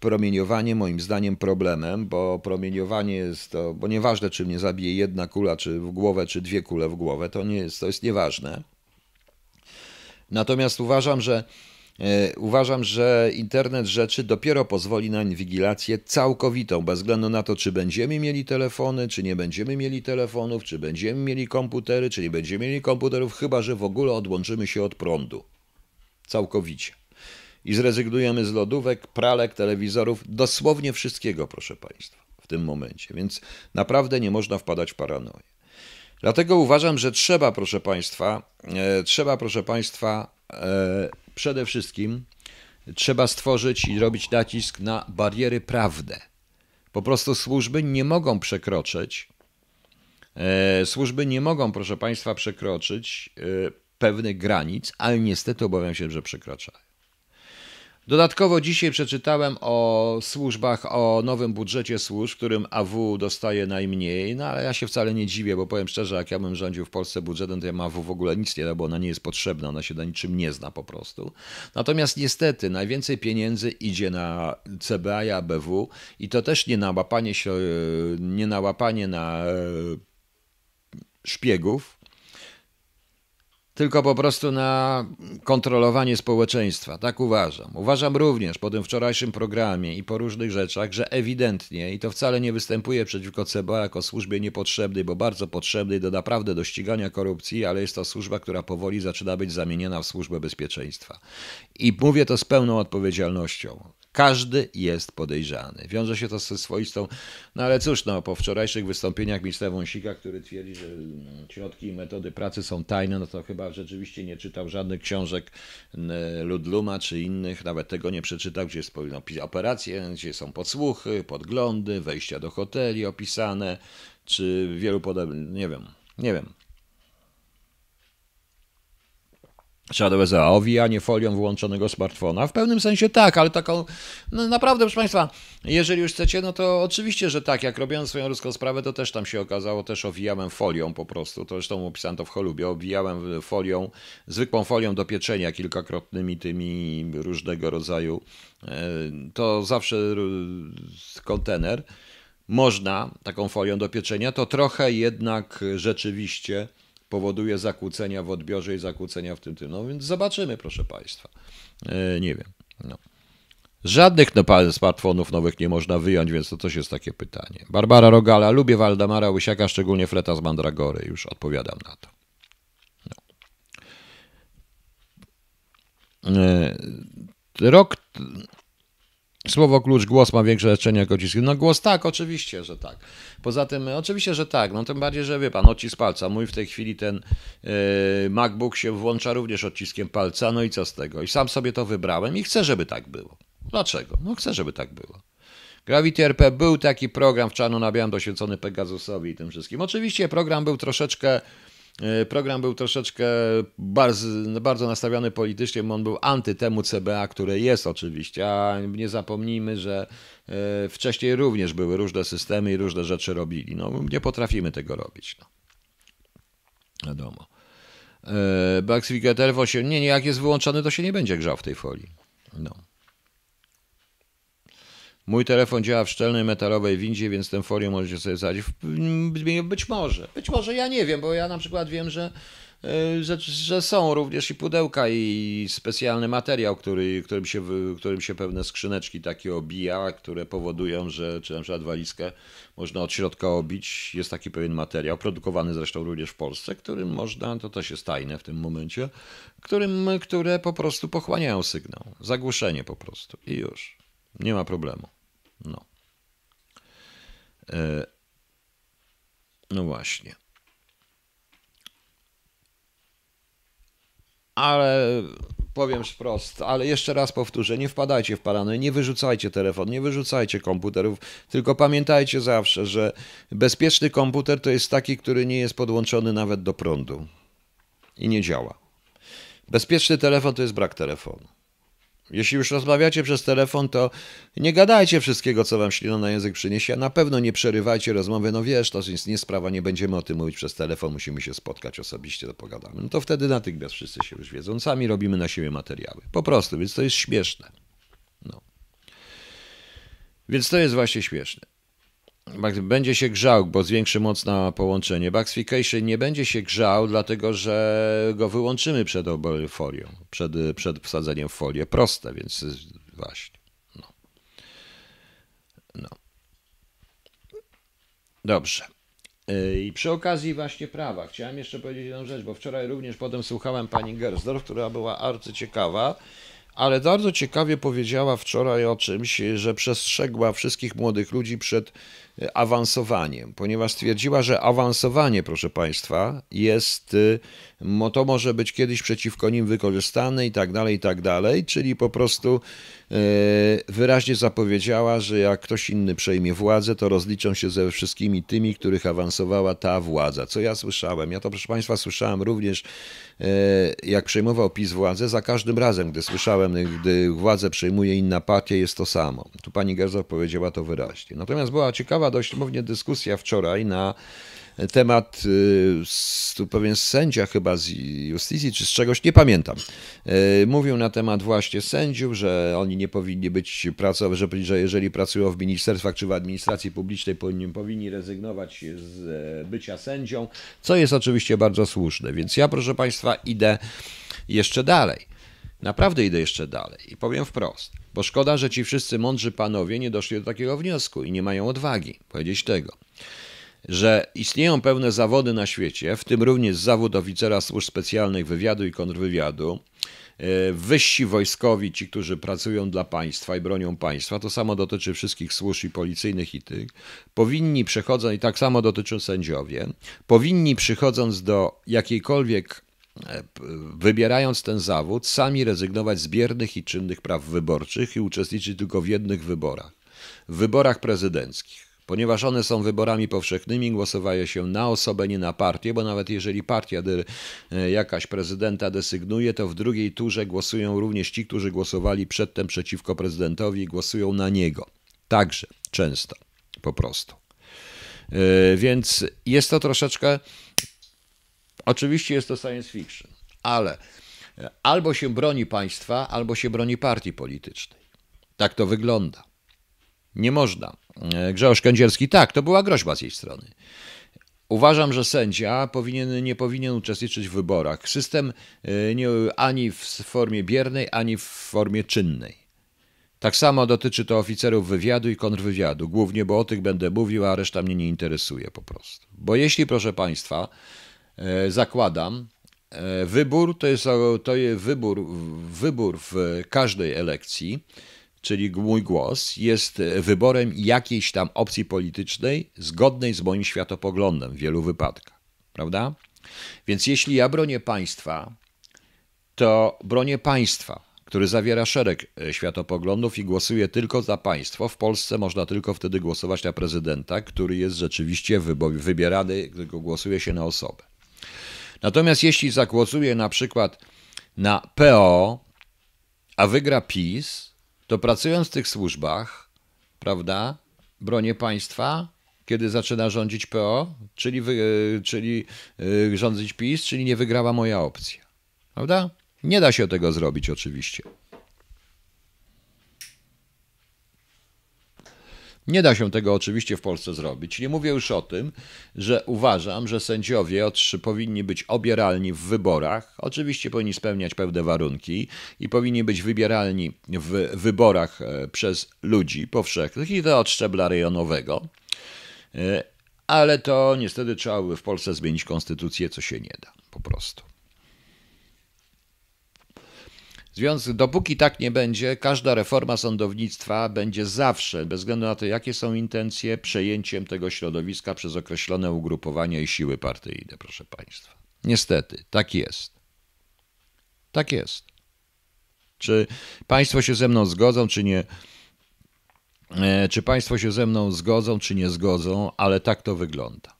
promieniowanie moim zdaniem problemem, bo promieniowanie jest to, bo nieważne czy mnie zabije jedna kula czy w głowę, czy dwie kule w głowę, to nie jest, to jest nieważne. Natomiast uważam, że E, uważam, że internet rzeczy dopiero pozwoli na inwigilację całkowitą, bez względu na to, czy będziemy mieli telefony, czy nie będziemy mieli telefonów, czy będziemy mieli komputery, czy nie będziemy mieli komputerów, chyba że w ogóle odłączymy się od prądu. Całkowicie. I zrezygnujemy z lodówek, pralek, telewizorów, dosłownie wszystkiego, proszę Państwa, w tym momencie. Więc naprawdę nie można wpadać w paranoję. Dlatego uważam, że trzeba, proszę Państwa, e, trzeba, proszę Państwa, e, przede wszystkim trzeba stworzyć i robić nacisk na bariery prawne. Po prostu służby nie mogą przekroczyć, e, służby nie mogą, proszę Państwa, przekroczyć e, pewnych granic, ale niestety obawiam się, że przekraczają. Dodatkowo dzisiaj przeczytałem o służbach, o nowym budżecie służb, w którym AW dostaje najmniej, no ale ja się wcale nie dziwię, bo powiem szczerze, jak ja bym rządził w Polsce budżetem, to ja AW w ogóle nic nie da, bo ona nie jest potrzebna, ona się na niczym nie zna po prostu. Natomiast niestety najwięcej pieniędzy idzie na CBA i ABW i to też nie na łapanie, się, nie na, łapanie na e, szpiegów, tylko po prostu na kontrolowanie społeczeństwa. Tak uważam. Uważam również po tym wczorajszym programie i po różnych rzeczach, że ewidentnie, i to wcale nie występuje przeciwko CBA jako służbie niepotrzebnej, bo bardzo potrzebnej do naprawdę do ścigania korupcji, ale jest to służba, która powoli zaczyna być zamieniana w służbę bezpieczeństwa. I mówię to z pełną odpowiedzialnością. Każdy jest podejrzany. Wiąże się to ze swoistą, no ale cóż, no, po wczorajszych wystąpieniach ministra Wąsika, który twierdzi, że no, środki i metody pracy są tajne, no to chyba rzeczywiście nie czytał żadnych książek Ludluma czy innych, nawet tego nie przeczytał, gdzie jest operacje, gdzie są podsłuchy, podglądy, wejścia do hoteli opisane, czy wielu podobnych, nie wiem, nie wiem. Shadow za owijanie folią włączonego smartfona. W pewnym sensie tak, ale taką, no naprawdę, proszę Państwa, jeżeli już chcecie, no to oczywiście, że tak, jak robiłem swoją ruską sprawę, to też tam się okazało, też owijałem folią po prostu, to zresztą opisałem to w cholubie, owijałem folią, zwykłą folią do pieczenia, kilkakrotnymi tymi różnego rodzaju, e, to zawsze kontener, można taką folią do pieczenia, to trochę jednak rzeczywiście powoduje zakłócenia w odbiorze i zakłócenia w tym tym. No więc zobaczymy, proszę Państwa. E, nie wiem. No. Żadnych smartfonów nowych nie można wyjąć, więc to też jest takie pytanie. Barbara Rogala, lubię Waldemara Łysiaka, szczególnie fleta z Mandragory. Już odpowiadam na to. No. E, rok Słowo klucz, głos ma większe leczenie jak odcisk. No głos tak, oczywiście, że tak. Poza tym, e, oczywiście, że tak. No tym bardziej, że wie pan, odcisk palca. Mój w tej chwili ten yy, MacBook się włącza również odciskiem palca. No i co z tego? I sam sobie to wybrałem i chcę, żeby tak było. Dlaczego? No chcę, żeby tak było. Gravity RP był taki program w czarno na białym doświęcony Pegasusowi i tym wszystkim. Oczywiście program był troszeczkę E, program był troszeczkę bardzo, bardzo nastawiony politycznie, bo on był anty temu CBA, które jest oczywiście, a nie zapomnijmy, że e, wcześniej również były różne systemy i różne rzeczy robili. No, nie potrafimy tego robić. No. Wiadomo. E, Backfigure się nie, nie, jak jest wyłączony, to się nie będzie grzał w tej folii. No. Mój telefon działa w szczelnej metalowej windzie, więc tę folię możecie sobie zadzić. Być może, być może ja nie wiem, bo ja na przykład wiem, że y, że, że, są również i pudełka i specjalny materiał, który, którym, się, którym się pewne skrzyneczki takie obija, które powodują, że czy na przykład walizkę można od środka obić. Jest taki pewien materiał, produkowany zresztą również w Polsce, którym można, to też jest tajne w tym momencie, którym, które po prostu pochłaniają sygnał. Zagłuszenie po prostu i już. Nie ma problemu. No. E, no właśnie. Ale powiem wprost, ale jeszcze raz powtórzę, nie wpadajcie w paranoję, nie wyrzucajcie telefon, nie wyrzucajcie komputerów, tylko pamiętajcie zawsze, że bezpieczny komputer to jest taki, który nie jest podłączony nawet do prądu i nie działa. Bezpieczny telefon to jest brak telefonu. Jeśli już rozmawiacie przez telefon, to nie gadajcie wszystkiego, co wam ślino na język przyniesie, a na pewno nie przerywajcie rozmowy. No wiesz, to jest nie sprawa, nie będziemy o tym mówić przez telefon, musimy się spotkać osobiście, to pogadamy. No to wtedy natychmiast wszyscy się już wiedzą. Sami robimy na siebie materiały. Po prostu, więc to jest śmieszne. No. Więc to jest właśnie śmieszne będzie się grzał, bo zwiększy moc na połączenie. Backsfication nie będzie się grzał, dlatego że go wyłączymy przed folią, przed, przed wsadzeniem w folię. Proste, więc właśnie. No. no. Dobrze. E, I przy okazji właśnie prawa, chciałem jeszcze powiedzieć jedną rzecz, bo wczoraj również potem słuchałem pani Gersdorf, która była bardzo ciekawa, ale bardzo ciekawie powiedziała wczoraj o czymś, że przestrzegła wszystkich młodych ludzi przed awansowaniem, ponieważ stwierdziła, że awansowanie, proszę Państwa, jest, y, to może być kiedyś przeciwko nim wykorzystane i tak dalej, i tak dalej, czyli po prostu y, wyraźnie zapowiedziała, że jak ktoś inny przejmie władzę, to rozliczą się ze wszystkimi tymi, których awansowała ta władza. Co ja słyszałem? Ja to, proszę Państwa, słyszałem również, y, jak przejmował PiS władzę, za każdym razem, gdy słyszałem, gdy władzę przejmuje inna partia, jest to samo. Tu pani Gerzor powiedziała to wyraźnie. Natomiast była ciekawa dość mownie dyskusja wczoraj na temat, y, tu pewien sędzia chyba z Justicji czy z czegoś, nie pamiętam, y, mówił na temat właśnie sędziów, że oni nie powinni być pracować, że, jeżeli pracują w ministerstwach czy w administracji publicznej, powinni rezygnować z e, bycia sędzią, co jest oczywiście bardzo słuszne. Więc ja, proszę Państwa, idę jeszcze dalej. Naprawdę idę jeszcze dalej i powiem wprost. Bo szkoda, że ci wszyscy mądrzy panowie nie doszli do takiego wniosku i nie mają odwagi powiedzieć tego że istnieją pewne zawody na świecie, w tym również zawód oficera służb specjalnych wywiadu i kontrwywiadu. E, wyżsi wojskowi, ci, którzy pracują dla państwa i bronią państwa, to samo dotyczy wszystkich służb i policyjnych i tych, powinni przechodząc, i tak samo dotyczy sędziowie, powinni przychodząc do jakiejkolwiek E, wybierając ten zawód, sami rezygnować z biernych i czynnych praw wyborczych i uczestniczyć tylko w jednych wyborach w wyborach prezydenckich. Ponieważ one są wyborami powszechnymi, głosowaje się na osobę, nie na partię, bo nawet jeżeli partia e, jakaś prezydenta desygnuje, to w drugiej turze głosują również ci, którzy głosowali przedtem przeciwko prezydentowi, i głosują na niego. Także często, po prostu. Yy, więc jest to troszeczkę Oczywiście jest to science fiction, ale e, albo się broni państwa, albo się broni partii politycznej. Tak to wygląda. Nie można. E, Grzegorz Kędzierski, tak, to była groźba z jej strony. Uważam, że sędzia powinien, nie powinien uczestniczyć w wyborach. System e, nie, ani w formie biernej, ani w formie czynnej. Tak samo dotyczy to oficerów wywiadu i kontrwywiadu. Głównie, bo o tych będę mówił, a reszta mnie nie interesuje po prostu. Bo jeśli, proszę Państwa, E, zakładam. E, wybór to jest, to jest wybór, wybór w każdej elekcji, czyli mój głos jest wyborem jakiejś tam opcji politycznej zgodnej z moim światopoglądem w wielu wypadkach, prawda? Więc jeśli ja bronię państwa, to bronię państwa, który zawiera szereg e, światopoglądów i głosuje tylko za państwo. W Polsce można tylko wtedy głosować na prezydenta, który jest rzeczywiście wybierany, gdy głosuje się na osobę. Natomiast jeśli zagłosuje na przykład na PO, a wygra PiS, to pracując w tych służbach, prawda, bronię państwa, kiedy zaczyna rządzić PO, czyli, wy, e, czyli e, rządzić PiS, czyli nie wygrała moja opcja. Prawda? Nie da się tego zrobić oczywiście. Nie da się tego oczywiście w Polsce zrobić. Nie mówię już o tym, że uważam, że sędziowie otrzy powinni być obieralni w wyborach. Oczywiście powinni spełniać pewne warunki i powinni być wybieralni w wyborach e, przez ludzi powszechnych i to od szczebla rejonowego. E, ale to niestety trzeba by w Polsce zmienić konstytucję, co się nie da po prostu. związku, dopóki tak nie będzie, każda reforma sądownictwa będzie zawsze, bez względu na to, jakie są intencje, przejęciem tego środowiska przez określone ugrupowania i siły partyjne, proszę Państwa. Niestety, tak jest. Tak jest. Czy Państwo się ze mną zgodzą, czy nie? E, czy Państwo się ze mną zgodzą, czy nie zgodzą, ale tak to wygląda.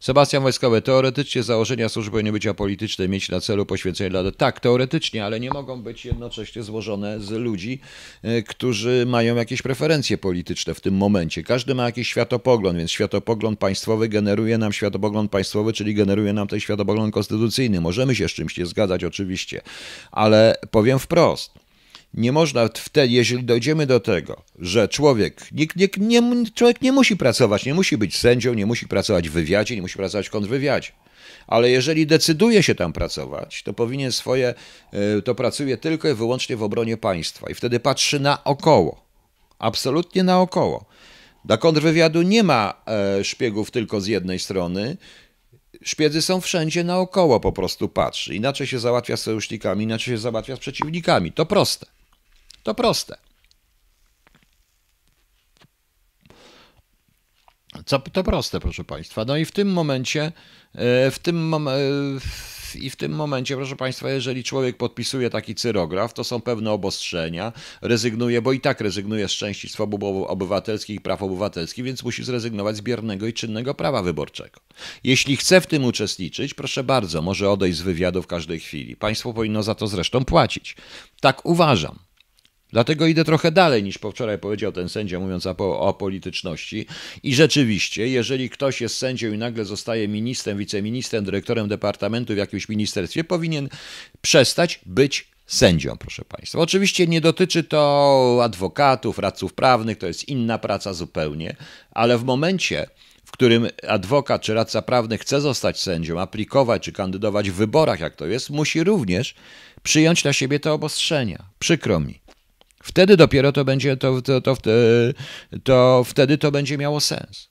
Sebastian Wojskowy, teoretycznie założenia służby niebycia politycznej mieć na celu poświęcenie dla... Tak, teoretycznie, ale nie mogą być jednocześnie złożone z ludzi, e, którzy mają jakieś preferencje polityczne w tym momencie. Każdy ma jakiś światopogląd, więc światopogląd państwowy generuje nam światopogląd państwowy, czyli generuje nam ten światopogląd konstytucyjny. Możemy się z czymś nie zgadzać oczywiście, ale powiem wprost – nie można wtedy, jeżeli dojdziemy do tego, że człowiek, nikt, nikt, nie, człowiek nie musi pracować, nie musi być sędzią, nie musi pracować w wywiadzie, nie musi pracować w kontrwywiadzie. Ale jeżeli decyduje się tam pracować, to powinien swoje, e, to pracuje tylko i wyłącznie w obronie państwa. I wtedy patrzy naokoło. Absolutnie naokoło. Dla kontrwywiadu nie ma e, szpiegów tylko z jednej strony, Szpiedzy są wszędzie naokoło, po prostu patrzy. Inaczej się załatwia z sojusznikami, inaczej się załatwia z przeciwnikami. To proste. To proste. Co, to proste, proszę Państwa. No i w tym momencie, e, w tym e, i w tym momencie, proszę Państwa, jeżeli człowiek podpisuje taki cyrograf, to są pewne obostrzenia, rezygnuje, bo i tak rezygnuje z części swobód obywatelskich i praw obywatelskich, więc musi zrezygnować z biernego i czynnego prawa wyborczego. Jeśli chce w tym uczestniczyć, proszę bardzo, może odejść z wywiadu w każdej chwili. Państwo powinno za to zresztą płacić. Tak uważam. Dlatego idę trochę dalej niż po wczoraj powiedział ten sędzia, mówiąc o, o polityczności. I rzeczywiście, jeżeli ktoś jest sędzią i nagle zostaje ministrem, wiceministrem, dyrektorem departamentu w jakimś ministerstwie, powinien przestać być sędzią, proszę Państwa. Oczywiście nie dotyczy to adwokatów, radców prawnych, to jest inna praca zupełnie, ale w momencie, w którym adwokat czy radca prawny chce zostać sędzią, aplikować czy kandydować w wyborach, jak to jest, musi również przyjąć na siebie te obostrzenia. Przykro mi. Wtedy dopiero to będzie, to, to, to, to wtedy to będzie miało sens.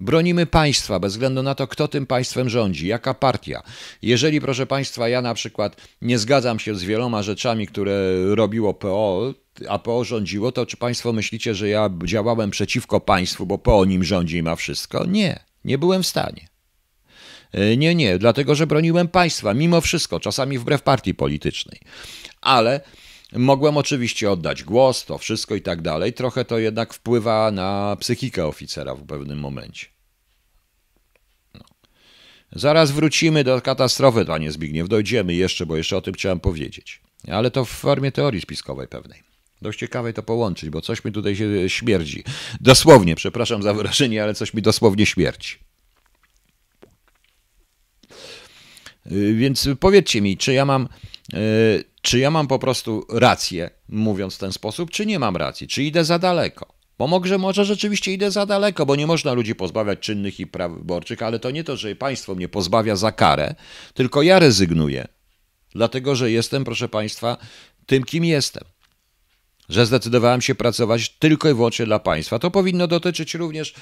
Bronimy państwa bez względu na to, kto tym państwem rządzi, jaka partia. Jeżeli, proszę państwa, ja na przykład nie zgadzam się z wieloma rzeczami, które robiło PO, a PO rządziło, to czy państwo myślicie, że ja działałem przeciwko państwu, bo PO nim rządzi i ma wszystko? Nie, nie byłem w stanie. E, nie, nie, dlatego że broniłem państwa, mimo wszystko, czasami wbrew partii politycznej. Ale Mogłem oczywiście oddać głos, to wszystko i tak dalej. Trochę to jednak wpływa na psychikę oficera w pewnym momencie. No. Zaraz wrócimy do katastrofy, panie Zbigniew. Dojdziemy jeszcze, bo jeszcze o tym chciałem powiedzieć. Ale to w formie teorii spiskowej pewnej. Dość ciekawe to połączyć, bo coś mi tutaj się śmierdzi. Dosłownie, przepraszam za wyrażenie, ale coś mi dosłownie śmierdzi. Yy, więc powiedzcie mi, czy ja mam Y, czy ja mam po prostu rację, mówiąc w ten sposób, czy nie mam racji, czy idę za daleko. Bo może, może rzeczywiście idę za daleko, bo nie można ludzi pozbawiać czynnych i praw wyborczych, ale to nie to, że państwo mnie pozbawia za karę, tylko ja rezygnuję. Dlatego, że jestem, proszę państwa, tym, kim jestem że zdecydowałem się pracować tylko i wyłącznie dla państwa. To powinno dotyczyć również,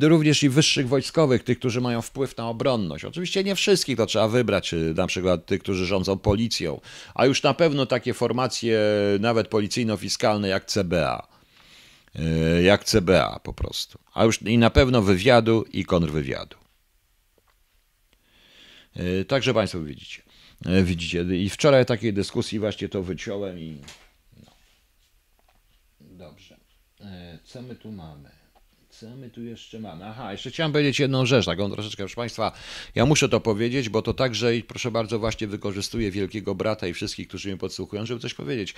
e, również i wyższych wojskowych, tych, którzy mają wpływ na obronność. Oczywiście nie wszystkich to trzeba wybrać, e, na przykład tych, którzy rządzą policją, a już na pewno takie formacje nawet policyjno-fiskalne jak CBA. E, jak CBA po prostu. A już i na pewno wywiadu i kontrwywiadu. Także Państwo widzicie. Widzicie. I wczoraj takiej dyskusji właśnie to wyciąłem i E, co my tu mamy? Co my tu jeszcze mamy? Aha, jeszcze chciałem powiedzieć jedną rzecz, taką troszeczkę, proszę Państwa, ja muszę to powiedzieć, bo to także, i proszę bardzo, właśnie wykorzystuję wielkiego brata i wszystkich, którzy mnie podsłuchują, żeby coś powiedzieć.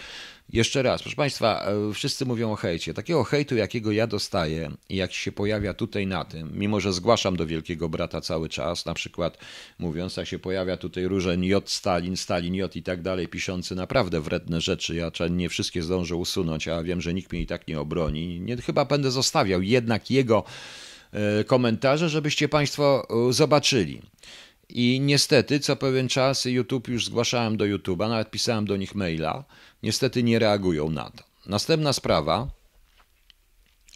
Jeszcze raz, proszę Państwa, e, wszyscy mówią o hejcie. Takiego hejtu, jakiego ja dostaję, i jak się pojawia tutaj na tym, mimo że zgłaszam do wielkiego brata cały czas, na przykład mówiąc, jak się pojawia tutaj różen J, Stalin, Stalin J i tak dalej, piszący naprawdę wredne rzeczy, ja nie wszystkie zdążę usunąć, a wiem, że nikt mnie i tak nie obroni. Nie, chyba będę zostawiał jednak jego e, komentarze, żebyście Państwo e, zobaczyli. I niestety co pewien czas YouTube już zgłaszałem do YouTube'a, nawet pisałem do nich maila, niestety nie reagują na to. Następna sprawa.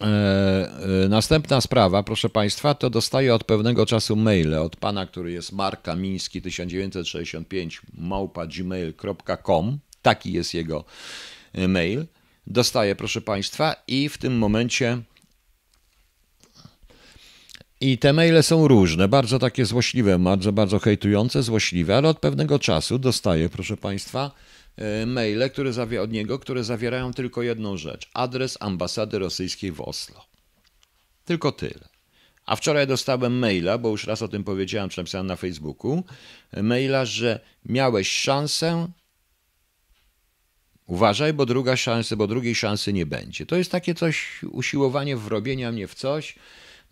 E, następna sprawa, proszę Państwa, to dostaję od pewnego czasu maile od pana, który jest Mark Kamiński 1965 małpa gmail.com. Taki jest jego mail. Dostaję, proszę Państwa, i w tym momencie i te maile są różne, bardzo takie złośliwe, bardzo, bardzo hejtujące, złośliwe, ale od pewnego czasu dostaję, proszę Państwa, e, maile które od niego, które zawierają tylko jedną rzecz. Adres ambasady rosyjskiej w Oslo. Tylko tyle. A wczoraj dostałem maila, bo już raz o tym powiedziałem, czy napisałem na Facebooku, e, maila, że miałeś szansę, uważaj, bo, druga szansa, bo drugiej szansy nie będzie. To jest takie coś, usiłowanie wrobienia mnie w coś,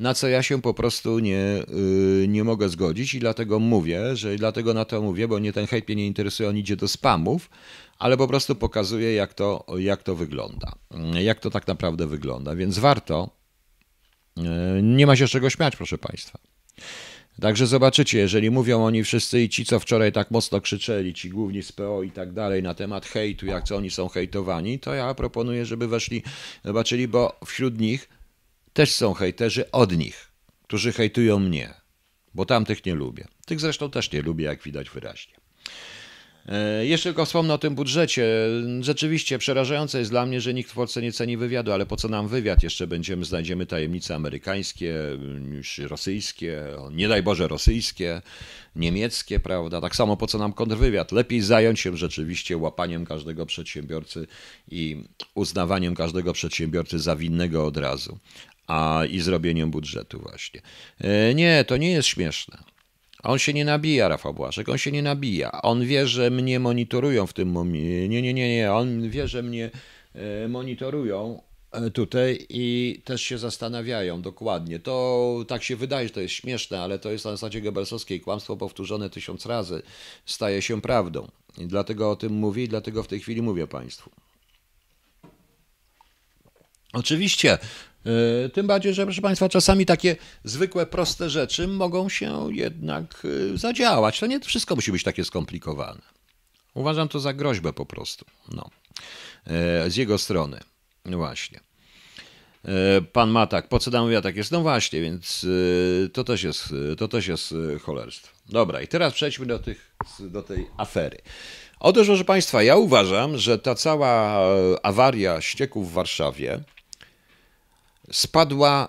na co ja się po prostu nie, y, nie mogę zgodzić i dlatego mówię, że dlatego na to mówię, bo nie ten hejt mnie nie interesuje, on idzie do spamów, ale po prostu pokazuje, jak to, jak to wygląda, mm, jak to tak naprawdę wygląda, więc warto, y, nie ma się z czego śmiać, proszę Państwa. Także zobaczycie, jeżeli mówią oni wszyscy i ci, co wczoraj tak mocno krzyczeli, ci główni z PO i tak dalej na temat hejtu, jak co oni są hejtowani, to ja proponuję, żeby weszli, zobaczyli, bo wśród nich też są hejterzy od nich, którzy hejtują mnie, bo tamtych nie lubię. Tych zresztą też nie lubię, jak widać wyraźnie. E, jeszcze tylko wspomnę o tym budżecie. Rzeczywiście przerażające jest dla mnie, że nikt w Polsce nie ceni wywiadu, ale po co nam wywiad? Jeszcze będziemy, znajdziemy tajemnice amerykańskie, rosyjskie, nie daj Boże rosyjskie, niemieckie, prawda? Tak samo po co nam kontrwywiad? Lepiej zająć się rzeczywiście łapaniem każdego przedsiębiorcy i uznawaniem każdego przedsiębiorcy za winnego od razu, a i zrobieniem budżetu właśnie. E, nie, to nie jest śmieszne. On się nie nabija, Rafał Błaszek, on się nie nabija. On wie, że mnie monitorują w tym momencie. Nie, nie, nie, nie. On wie, że mnie e, monitorują e, tutaj i też się zastanawiają dokładnie. To tak się wydaje, że to jest śmieszne, ale to jest na zasadzie Goebbelsowskiej kłamstwo powtórzone tysiąc razy staje się prawdą. I dlatego o tym mówię i dlatego w tej chwili mówię Państwu. Oczywiście E, tym bardziej, że proszę Państwa, czasami takie zwykłe, proste rzeczy mogą się jednak e, zadziałać. To nie wszystko musi być takie skomplikowane. Uważam to za groźbę po prostu. No. E, z jego strony. Właśnie. Pan ma tak, po co dam ja tak jest? No właśnie, więc to też jest, to też jest cholerstwo. Dobra, i teraz przejdźmy do, tych, do tej afery. Otóż, proszę Państwa, ja uważam, że ta cała awaria ścieków w Warszawie spadła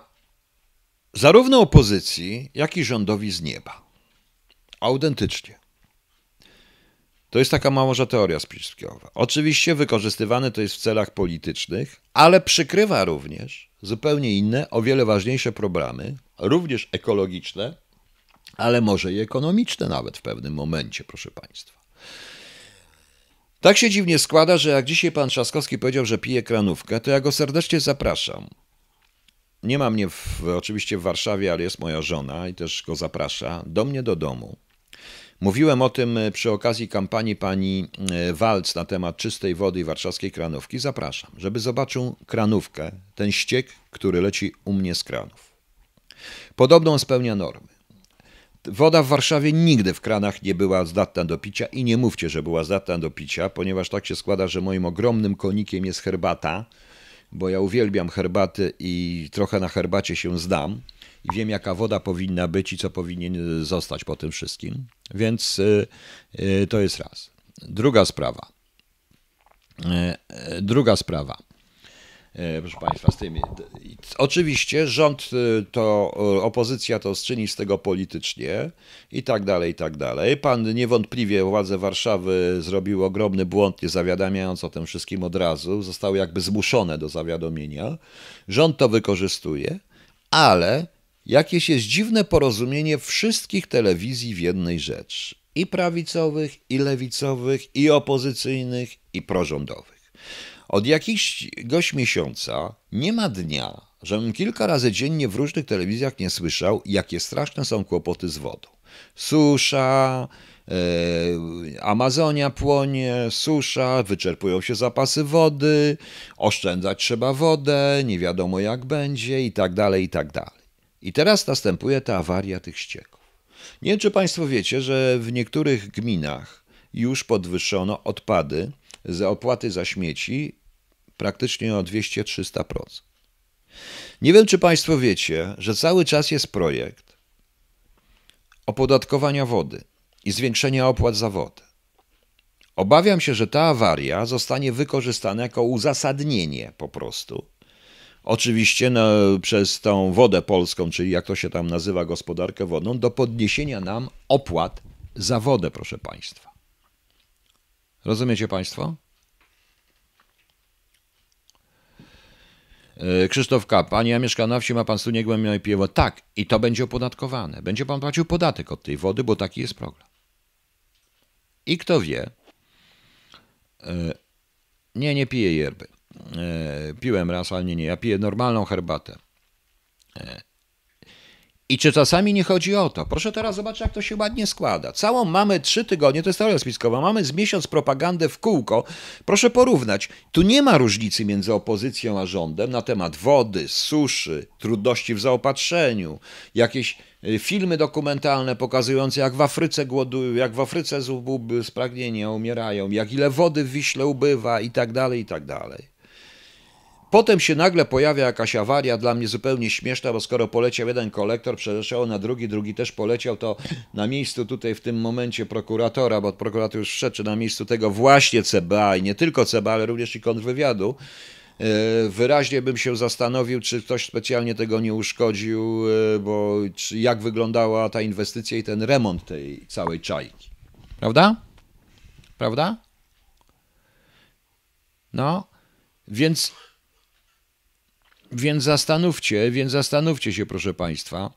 zarówno opozycji, jak i rządowi z nieba. Autentycznie. To jest taka mała teoria spiskowa. Oczywiście wykorzystywane to jest w celach politycznych, ale przykrywa również zupełnie inne, o wiele ważniejsze problemy, również ekologiczne, ale może i ekonomiczne nawet w pewnym momencie, proszę Państwa. Tak się dziwnie składa, że jak dzisiaj pan Trzaskowski powiedział, że pije kranówkę, to ja go serdecznie zapraszam nie ma mnie w, oczywiście w Warszawie, ale jest moja żona i też go zaprasza do mnie do domu. Mówiłem o tym e, przy okazji kampanii pani e, Walc na temat czystej wody i warszawskiej kranówki. Zapraszam, żeby zobaczył kranówkę, ten ściek, który leci u mnie z kranów. Podobną spełnia normy. Woda w Warszawie nigdy w kranach nie była zdatna do picia i nie mówcie, że była zdatna do picia, ponieważ tak się składa, że moim ogromnym konikiem jest herbata, bo ja uwielbiam herbaty i trochę na herbacie się zdam i wiem, jaka woda powinna być i co powinien zostać po tym wszystkim. Więc e, e, to jest raz. Druga sprawa. E, druga sprawa. E, proszę Państwa, z tymi. Oczywiście rząd e, to, e, opozycja to czyni z tego politycznie i tak dalej, i tak dalej. Pan niewątpliwie władze Warszawy zrobił ogromny błąd, nie zawiadamiając o tym wszystkim od razu. Zostały jakby zmuszone do zawiadomienia. Rząd to wykorzystuje, ale jakieś jest dziwne porozumienie wszystkich telewizji w jednej rzecz: I prawicowych, i lewicowych, i opozycyjnych, i prorządowych. Od jakiegoś miesiąca nie ma dnia, żebym kilka razy dziennie w różnych telewizjach nie słyszał, jakie straszne są kłopoty z wodą. Susza, e, Amazonia płonie, susza, wyczerpują się zapasy wody, oszczędzać trzeba wodę, nie wiadomo jak będzie i tak dalej, i tak dalej. I teraz następuje ta awaria tych ścieków. Nie wiem, czy Państwo wiecie, że w niektórych gminach już podwyższono odpady ze opłaty za śmieci praktycznie o 200-300%. Nie wiem, czy Państwo wiecie, że cały czas jest projekt opodatkowania wody i zwiększenia opłat za wodę. Obawiam się, że ta awaria zostanie wykorzystana jako uzasadnienie po prostu. Oczywiście no, przez tą wodę polską, czyli jak to się tam nazywa, gospodarkę wodną, do podniesienia nam opłat za wodę, proszę Państwa. Rozumiecie Państwo? E, Krzysztof K. Pani, ja mieszkam na wsi, ma pan studnię głębią i piwo. Tak, i to będzie opodatkowane. Będzie pan płacił podatek od tej wody, bo taki jest program. I kto wie, e, nie, nie piję yerby. E, piłem raz, ale nie, nie. Ja piję normalną herbatę. I czy czasami nie chodzi o to? Proszę teraz zobaczyć, jak to się ładnie składa. Całą mamy trzy tygodnie, to jest teoria spiskowa, mamy z miesiąc propagandę w kółko. Proszę porównać, tu nie ma różnicy między opozycją a rządem na temat wody, suszy, trudności w zaopatrzeniu, jakieś y, filmy dokumentalne pokazujące, jak w Afryce głodują, jak w Afryce z spragnienia umierają, jak ile wody w Wiśle ubywa i tak dalej, i tak dalej. Potem się nagle pojawia jakaś awaria, dla mnie zupełnie śmieszna, bo skoro poleciał jeden kolektor, przeszedł na drugi, drugi też poleciał, to na miejscu tutaj w tym momencie prokuratora, bo prokurator już wszedł, na miejscu tego właśnie CBA i nie tylko CBA, ale również i kontrwywiadu, e, Wyraźnie bym się zastanowił, czy ktoś specjalnie tego nie uszkodził, e, bo jak wyglądała ta inwestycja i ten remont tej całej czajki. Prawda? Prawda? No, więc więc zastanówcie, więc zastanówcie się, proszę Państwa.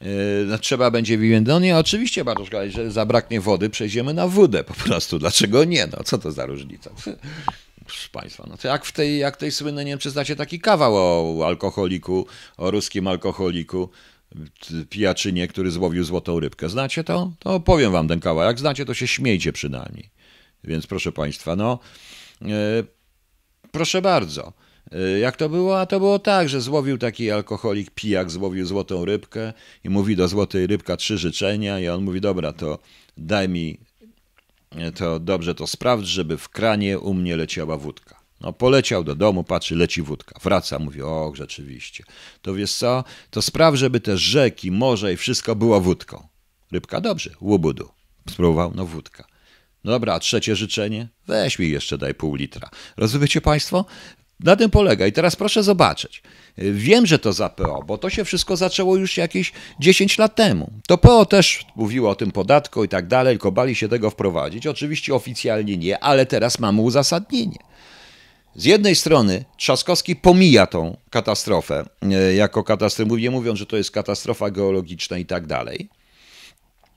E, no, trzeba będzie Wimendonie. oczywiście, Bartosz że zabraknie wody, przejdziemy na wodę, po prostu. Dlaczego nie? No, co to za różnica? Proszę Państwa, no to jak w tej, jak tej słynnej, nie wiem, czy znacie taki kawał o alkoholiku, o ruskim alkoholiku, pijaczynie, który złowił złotą rybkę. Znacie to? To opowiem Wam ten kawał. Jak znacie, to się śmiejcie przynajmniej. Więc proszę Państwa, no, yy, proszę bardzo. Y, jak to było? A to było tak, że złowił taki alkoholik, pijak, złowił złotą rybkę i mówi do złotej rybka trzy życzenia i on mówi, dobra, to daj mi y, to dobrze to sprawdź, żeby w kranie u mnie leciała wódka. No poleciał do domu, patrzy, leci wódka. Wraca, mówi, och, rzeczywiście. To wiesz co? To spraw, żeby te rzeki, morze i wszystko było wódką. Rybka, dobrze, łobudu. Spróbował, no wódka. No dobra, a trzecie życzenie? Weź mi jeszcze daj pół litra. Rozumiecie Państwo? na tym polega. I teraz proszę zobaczyć. Wiem, że to za PO, bo to się wszystko zaczęło już jakieś 10 lat temu. To PO też mówiło o tym podatku i tak dalej, tylko bali się tego wprowadzić. Oczywiście oficjalnie nie, ale teraz mamy uzasadnienie. Z jednej strony Trzaskowski pomija tą katastrofę e, jako katastrofę, nie mówiąc, że to jest katastrofa geologiczna i tak dalej,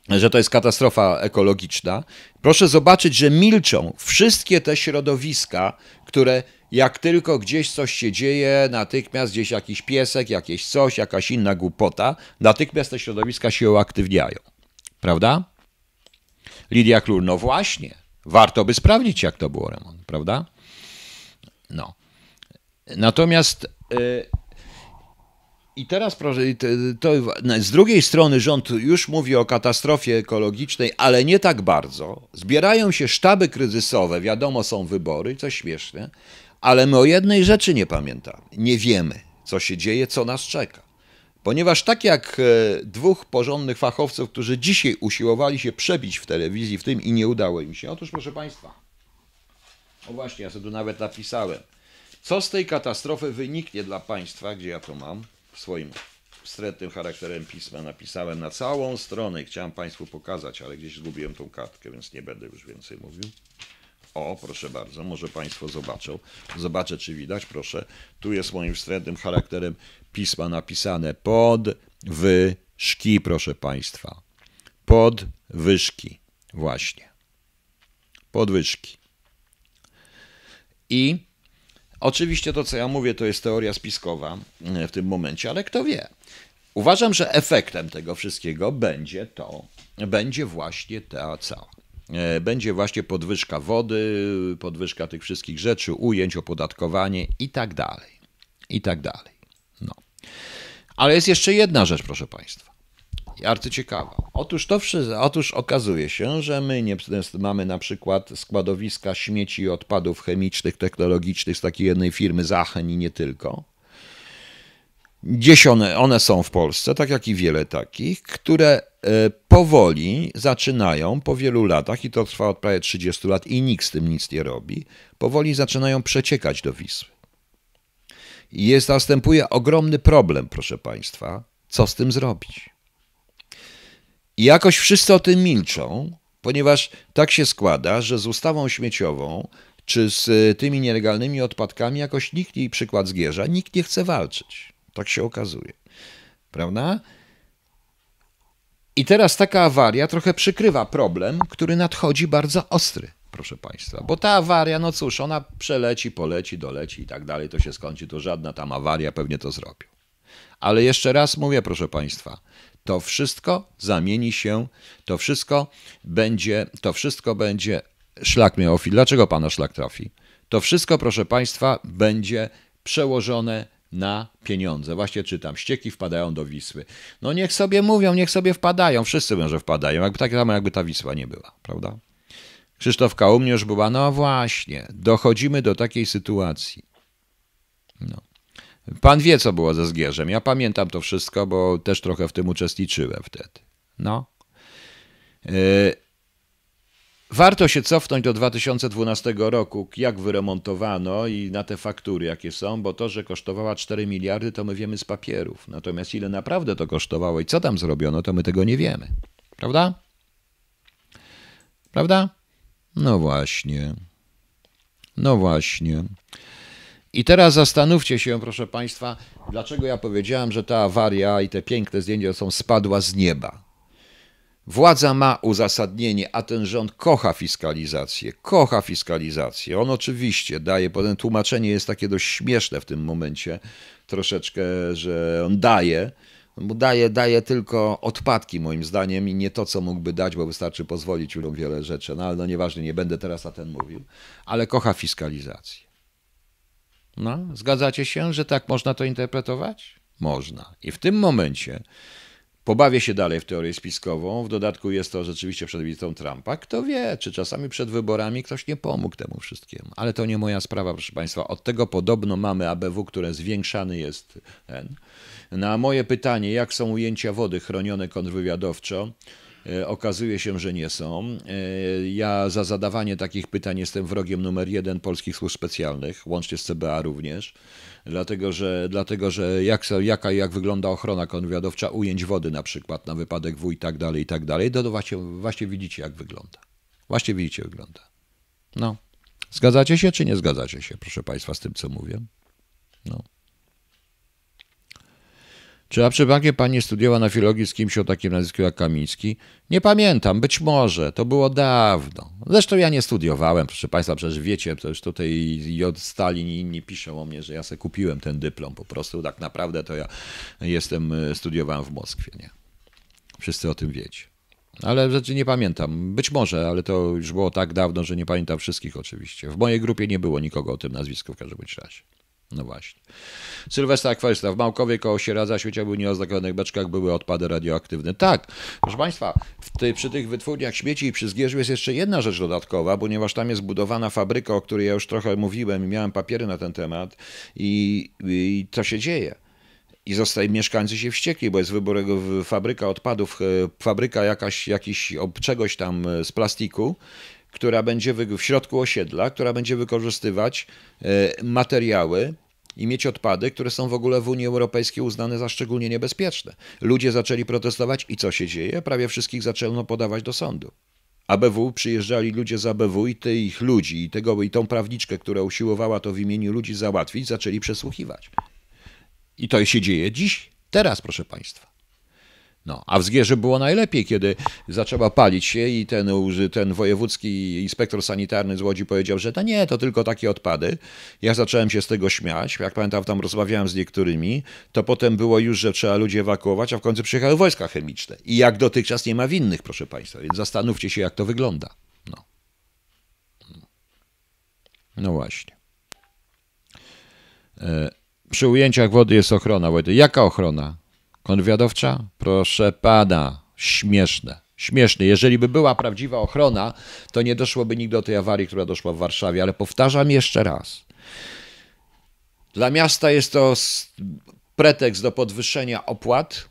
że to jest katastrofa ekologiczna. Proszę zobaczyć, że milczą wszystkie te środowiska, które jak tylko gdzieś coś się dzieje, natychmiast gdzieś jakiś piesek, jakieś coś, jakaś inna głupota, natychmiast te środowiska się uaktywniają. Prawda? Lidia Klur, no właśnie, warto by sprawdzić, jak to było, Ramon, prawda? No. Natomiast yy, i teraz proszę, to, z drugiej strony rząd już mówi o katastrofie ekologicznej, ale nie tak bardzo. Zbierają się sztaby kryzysowe, wiadomo, są wybory, co śmieszne. Ale my o jednej rzeczy nie pamiętamy. Nie wiemy, co się dzieje, co nas czeka. Ponieważ tak jak e, dwóch porządnych fachowców, którzy dzisiaj usiłowali się przebić w telewizji w tym i nie udało im się. Otóż proszę Państwa, o właśnie, ja sobie tu nawet napisałem. Co z tej katastrofy wyniknie dla Państwa, gdzie ja to mam, swoim wstrętnym charakterem pisma napisałem na całą stronę. i Chciałem Państwu pokazać, ale gdzieś zgubiłem tą kartkę, więc nie będę już więcej mówił. O, proszę bardzo, może Państwo zobaczą. Zobaczę, czy widać, proszę. Tu jest moim wstrętnym charakterem pisma napisane pod wyszki, proszę Państwa. Pod wyszki, właśnie. Podwyżki. I oczywiście to, co ja mówię, to jest teoria spiskowa e, w tym momencie, ale kto wie. Uważam, że efektem tego wszystkiego będzie to, będzie właśnie ta cała E, będzie właśnie podwyżka wody, podwyżka tych wszystkich rzeczy, ujęć, opodatkowanie i tak dalej. I tak dalej. No. Ale jest jeszcze jedna rzecz, proszę Państwa. ciekawa. Otóż to wszystko, otóż okazuje się, że my nie, mamy na przykład składowiska śmieci i odpadów chemicznych, technologicznych z takiej jednej firmy Zachen i nie tylko. Gdzieś one, one są w Polsce, tak jak i wiele takich, które E, powoli zaczynają po wielu latach, i to trwa od prawie 30 lat, i nikt z tym nic nie robi, powoli zaczynają przeciekać do Wisły. Jest, następuje ogromny problem, proszę Państwa, co z tym zrobić. I jakoś wszyscy o tym milczą, ponieważ tak się składa, że z ustawą śmieciową czy z e, tymi nielegalnymi odpadkami jakoś nikt, jej przykład zgierza, nikt nie chce walczyć. Tak się okazuje. Prawda? I teraz taka awaria trochę przykrywa problem, który nadchodzi bardzo ostry, proszę Państwa. Bo ta awaria, no cóż, ona przeleci, poleci, doleci i tak dalej, to się skończy, to żadna tam awaria pewnie to zrobił. Ale jeszcze raz mówię, proszę Państwa, to wszystko zamieni się, to wszystko będzie, to wszystko będzie, szlak miał dlaczego Pana szlak trafi? To wszystko, proszę Państwa, będzie przełożone na pieniądze. Właśnie czytam, ścieki wpadają do Wisły. No niech sobie mówią, niech sobie wpadają, wszyscy wiem, że wpadają, jakby tak samo jakby ta Wisła nie była, prawda? Krzysztof już była, no właśnie, dochodzimy do takiej sytuacji. No. Pan wie, co było ze Zgierzem. Ja pamiętam to wszystko, bo też trochę w tym uczestniczyłem wtedy. No. Yy, Warto się cofnąć do 2012 roku, jak wyremontowano i na te faktury, jakie są, bo to, że kosztowała 4 miliardy, to my wiemy z papierów. Natomiast ile naprawdę to kosztowało i co tam zrobiono, to my tego nie wiemy. Prawda? Prawda? No właśnie. No właśnie. I teraz zastanówcie się, proszę Państwa, dlaczego ja powiedziałem, że ta awaria i te piękne zdjęcia są spadła z nieba. Władza ma uzasadnienie, a ten rząd kocha fiskalizację, kocha fiskalizację. On oczywiście daje, potem tłumaczenie jest takie dość śmieszne w tym momencie, troszeczkę, że on daje, bo daje, daje tylko odpadki moim zdaniem i nie to, co mógłby dać, bo wystarczy pozwolić ludziom wiele rzeczy, no ale no nieważne, nie będę teraz na ten mówił, ale kocha fiskalizację. No, zgadzacie się, że tak można to interpretować? Można. I w tym momencie Pobawię się dalej w teorię spiskową. W dodatku jest to rzeczywiście przed wizytą Trumpa. Kto wie, czy czasami przed wyborami ktoś nie pomógł temu wszystkiemu. Ale to nie moja sprawa, proszę Państwa. Od tego podobno mamy ABW, które zwiększany jest ten. Na moje pytanie, jak są ujęcia wody chronione kontrwywiadowczo, e, Okazuje się, że nie są. E, ja za zadawanie takich pytań jestem wrogiem numer jeden polskich służb specjalnych, łącznie z CBA również dlatego że, dlatego, że jak, jaka jak wygląda ochrona konwiadowcza ujęć wody na przykład na wypadek W i tak dalej, i tak dalej, to, to właśnie, właśnie widzicie jak wygląda. Właśnie widzicie jak wygląda. No. Zgadzacie się czy nie zgadzacie się, proszę Państwa, z tym co mówię? No. Czy a przypadkiem pani studiowała na filologii z kimś o takim nazwisku jak Kamiński? Nie pamiętam, być może, to było dawno. Zresztą ja nie studiowałem, proszę państwa, przecież wiecie, to już tutaj J. Stalin i inni piszą o mnie, że ja se kupiłem ten dyplom po prostu. Tak naprawdę to ja jestem, e, studiowałem w Moskwie, nie? Wszyscy o tym wiecie. Ale rzeczy nie pamiętam. Być może, ale to już było tak dawno, że nie pamiętam wszystkich oczywiście. W mojej grupie nie było nikogo o tym nazwisku w każdym razie. No właśnie. Sylwestra Kwestra. W Małkowie koło Sieradza świeciały nieoznakowionych beczkach były odpady radioaktywne. Tak, proszę Państwa, ty, przy tych wytwórniach śmieci i przy Zgierzu jest jeszcze jedna rzecz dodatkowa, ponieważ tam jest budowana fabryka, o której ja już trochę mówiłem i miałem papiery na ten temat i, i to się dzieje. I zostają mieszkańcy się wściekli, bo jest wybór, fabryka odpadów, e, fabryka jakaś, jakiś, czegoś tam e, z plastiku, która będzie w środku osiedla, która będzie wykorzystywać e, materiały i mieć odpady, które są w ogóle w Unii Europejskiej uznane za szczególnie niebezpieczne. Ludzie zaczęli protestować i co się dzieje? Prawie wszystkich zaczęło podawać do sądu. ABW przyjeżdżali ludzie z ABW i tych ludzi, i, tego, i tą prawniczkę, która usiłowała to w imieniu ludzi załatwić, zaczęli przesłuchiwać. I to się dzieje dziś, teraz, proszę Państwa. No, a w Zgierze było najlepiej, kiedy zaczęła palić się i ten, ten wojewódzki inspektor sanitarny z Łodzi powiedział, że to nie, to tylko takie odpady. Ja zacząłem się z tego śmiać. Jak pamiętam, tam rozmawiałem z niektórymi. To potem było już, że trzeba ludzi ewakuować, a w końcu przyjechały wojska chemiczne. I jak dotychczas nie ma winnych, proszę Państwa. Więc zastanówcie się, jak to wygląda. No, no właśnie. E, przy ujęciach wody jest ochrona. Wojty. Jaka ochrona? Konwiadowcza? Proszę pana, śmieszne. Śmieszne. Jeżeli by była prawdziwa ochrona, to nie doszłoby nigdy do tej awarii, która doszła w Warszawie. Ale powtarzam jeszcze raz. Dla miasta jest to pretekst do podwyższenia opłat,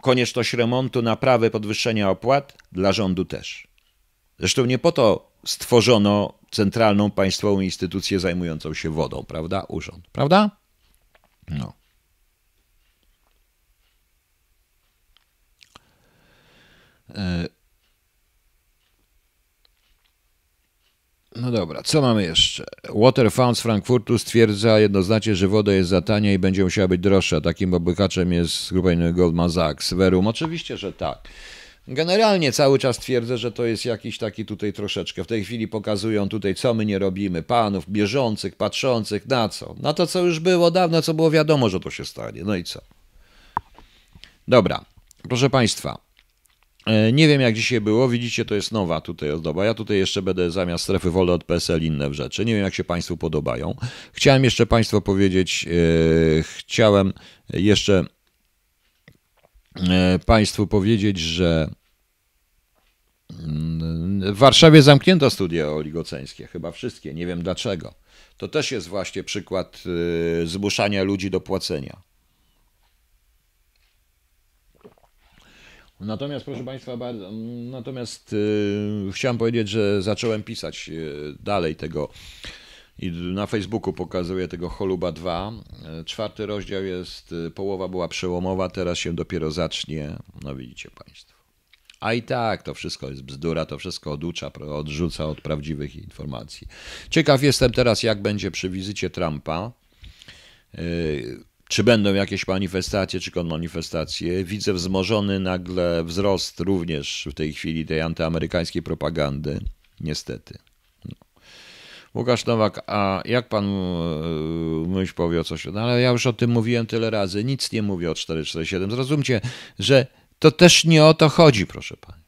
konieczność remontu, naprawy, podwyższenia opłat, dla rządu też. Zresztą nie po to stworzono centralną państwową instytucję zajmującą się wodą, prawda? Urząd, prawda? No. E, no dobra, co mamy jeszcze? Waterfound z Frankfurtu stwierdza jednoznacznie, że woda jest za tania i będzie musiała być droższa. Takim obykaczem jest grupa Goldman Sachs. Verum, oczywiście, że tak. Generalnie cały czas twierdzę, że to jest jakiś taki tutaj troszeczkę. W tej chwili pokazują tutaj, co my nie robimy. Panów bieżących, patrzących na co? Na to, co już było dawno, co było wiadomo, że to się stanie. No i co? Dobra, proszę Państwa. E, nie wiem, jak dzisiaj było. Widzicie, to jest nowa tutaj ozdoba. Ja tutaj jeszcze będę zamiast strefy wolne od PSL inne rzeczy. Nie wiem, jak się Państwu podobają. Chciałem jeszcze Państwu powiedzieć, yy, chciałem jeszcze yy, Państwu powiedzieć, że mm, w Warszawie zamknięto studia oligoceńskie, chyba wszystkie. Nie wiem dlaczego. To też jest właśnie przykład yy, zmuszania ludzi do płacenia. Natomiast, proszę Państwa, bardzo, natomiast yy, chciałem powiedzieć, że zacząłem pisać yy, dalej tego i na Facebooku pokazuję tego Holuba 2. Y, czwarty rozdział jest, y, połowa była przełomowa, teraz się dopiero zacznie. No widzicie Państwo. A i tak, to wszystko jest bzdura, to wszystko oducza, odrzuca od prawdziwych informacji. Ciekaw jestem teraz, jak będzie przy wizycie Trumpa. Yy, czy będą jakieś manifestacje, czy konmanifestacje. Widzę wzmożony nagle wzrost również w tej chwili tej antyamerykańskiej propagandy, niestety. No. Łukasz Nowak, a jak pan e, myśl powie o coś? No ale ja już o tym mówiłem tyle razy, nic nie mówię o 447. Zrozumcie, że to też nie o to chodzi, proszę pani.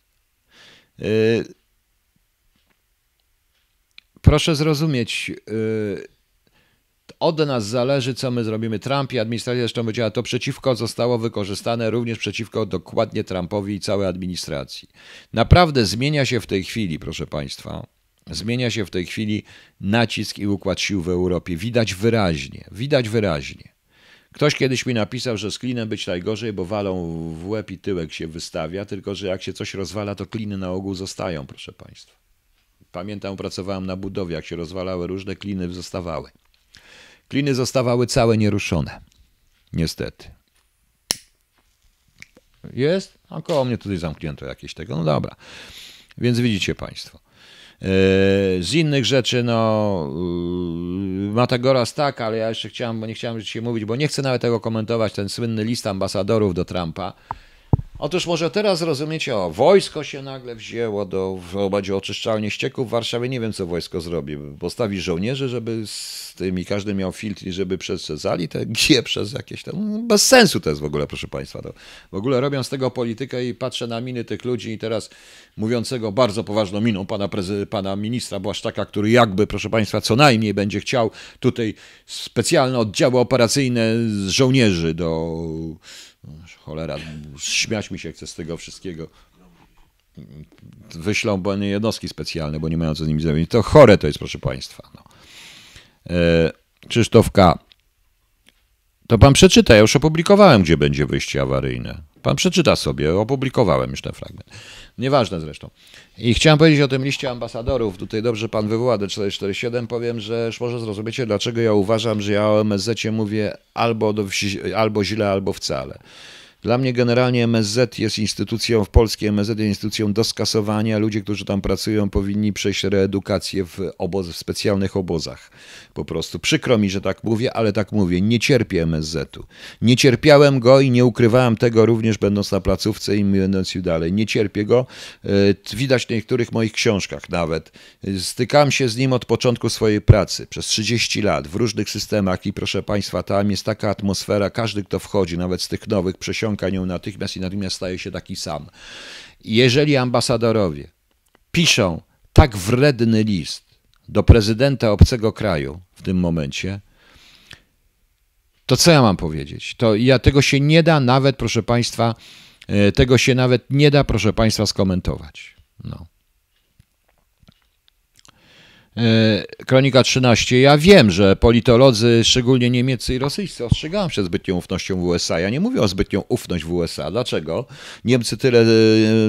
E, proszę zrozumieć, e, od nas zależy, co my zrobimy. Trump i administracja zresztą powiedziała, to przeciwko zostało wykorzystane również przeciwko dokładnie Trumpowi i całej administracji. Naprawdę zmienia się w tej chwili, proszę Państwa, zmienia się w tej chwili nacisk i układ sił w Europie. Widać wyraźnie, widać wyraźnie. Ktoś kiedyś mi napisał, że z klinem być najgorzej, bo walą w łeb i tyłek się wystawia, tylko że jak się coś rozwala, to kliny na ogół zostają, proszę Państwa. Pamiętam, pracowałem na budowie, jak się rozwalały różne kliny, zostawały. Kliny zostawały całe nieruszone. Niestety. Jest? A koło mnie tutaj zamknięto jakieś tego. No dobra. Więc widzicie Państwo. E, z innych rzeczy, no, y, Matagoras tak, ale ja jeszcze chciałem, bo nie chciałem dzisiaj mówić, bo nie chcę nawet tego komentować, ten słynny list ambasadorów do Trumpa. Otóż może teraz rozumiecie, o, wojsko się nagle wzięło do, w oczyszczalni ścieków w Warszawie. Nie wiem, co wojsko zrobi. Postawi żołnierzy, żeby z tymi, każdy miał filtr i żeby przestrzezali te gie przez jakieś tam... No, bez sensu to jest w ogóle, proszę Państwa. To. W ogóle robią z tego politykę i patrzę na miny tych ludzi i teraz mówiącego bardzo poważną miną pana, prezy, pana ministra Błaszczaka, który jakby, proszę Państwa, co najmniej będzie chciał tutaj specjalne oddziały operacyjne z żołnierzy do Cholera, śmiać mi się chce z tego wszystkiego. Wyślą bo nie jednostki specjalne, bo nie mają co z nimi zrobić. To chore to jest, proszę Państwa. No. E, Krzysztof K. To pan przeczyta, ja już opublikowałem, gdzie będzie wyjście awaryjne. Pan przeczyta sobie, opublikowałem już ten fragment. Nieważne zresztą. I chciałem powiedzieć o tym liście ambasadorów. Tutaj dobrze pan wywoła D447. Powiem, że może zrozumiecie, dlaczego ja uważam, że ja o MSZ mówię albo, do, albo źle, albo wcale. Dla mnie generalnie MSZ jest instytucją, w Polsce MSZ jest instytucją do skasowania. Ludzie, którzy tam pracują, powinni przejść reedukację w, oboz, w specjalnych obozach. Po prostu przykro mi, że tak mówię, ale tak mówię. Nie cierpię MSZ-u. Nie cierpiałem go i nie ukrywałem tego również będąc na placówce i będąc już dalej. Nie cierpię go. E, widać w niektórych moich książkach nawet. Stykam się z nim od początku swojej pracy. Przez 30 lat w różnych systemach i proszę Państwa, tam jest taka atmosfera. Każdy, kto wchodzi, nawet z tych nowych, przesiąga osiąga nią natychmiast i natychmiast staje się taki sam. Jeżeli ambasadorowie piszą tak wredny list do prezydenta obcego kraju w tym momencie, to co ja mam powiedzieć? To ja tego się nie da nawet, proszę Państwa, e, tego się nawet nie da, proszę Państwa, skomentować. No. E, Kronika 13. Ja wiem, że politolodzy, szczególnie niemieccy i rosyjscy, ostrzegają przed zbytnią ufnością w USA. Ja nie mówię o zbytnią ufność w USA. Dlaczego? Niemcy tyle e,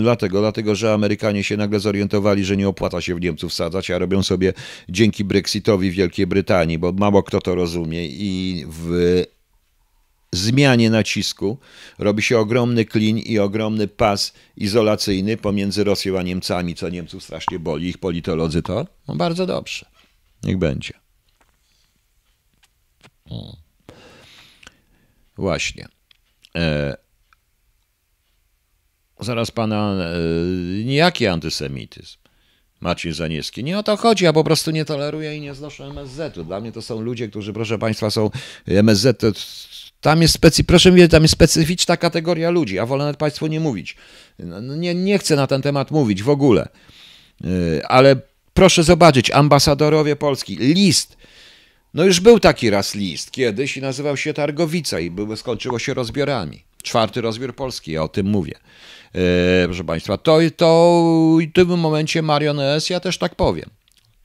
dlatego, dlatego że Amerykanie się nagle zorientowali, że nie opłaca się w Niemców sadzać, a robią sobie dzięki Brexitowi Wielkiej Brytanii, bo mało kto to rozumie i w zmianie nacisku robi się ogromny klin i ogromny pas izolacyjny pomiędzy Rosją a Niemcami, co Niemców strasznie boli, ich politolodzy to. No bardzo dobrze. Niech będzie. Hmm. Właśnie. E... Zaraz pana. E... Jaki antysemityzm? Maciej Zaniewski. Nie o to chodzi, ja po prostu nie toleruję i nie znoszę MSZ-u. Dla mnie to są ludzie, którzy, proszę Państwa, są y, MSZ. To, tam jest, specy, proszę mnie, tam jest specyficzna kategoria ludzi, a wolę nawet Państwu nie mówić. No, no, nie, nie chcę na ten temat mówić w ogóle. Y, ale proszę zobaczyć, ambasadorowie Polski, list. No już był taki raz list kiedyś i nazywał się Targowica i skończyło się rozbiorami czwarty rozbiór Polski, ja o tym mówię. Yy, proszę Państwa, to, to w tym momencie Marion S. ja też tak powiem.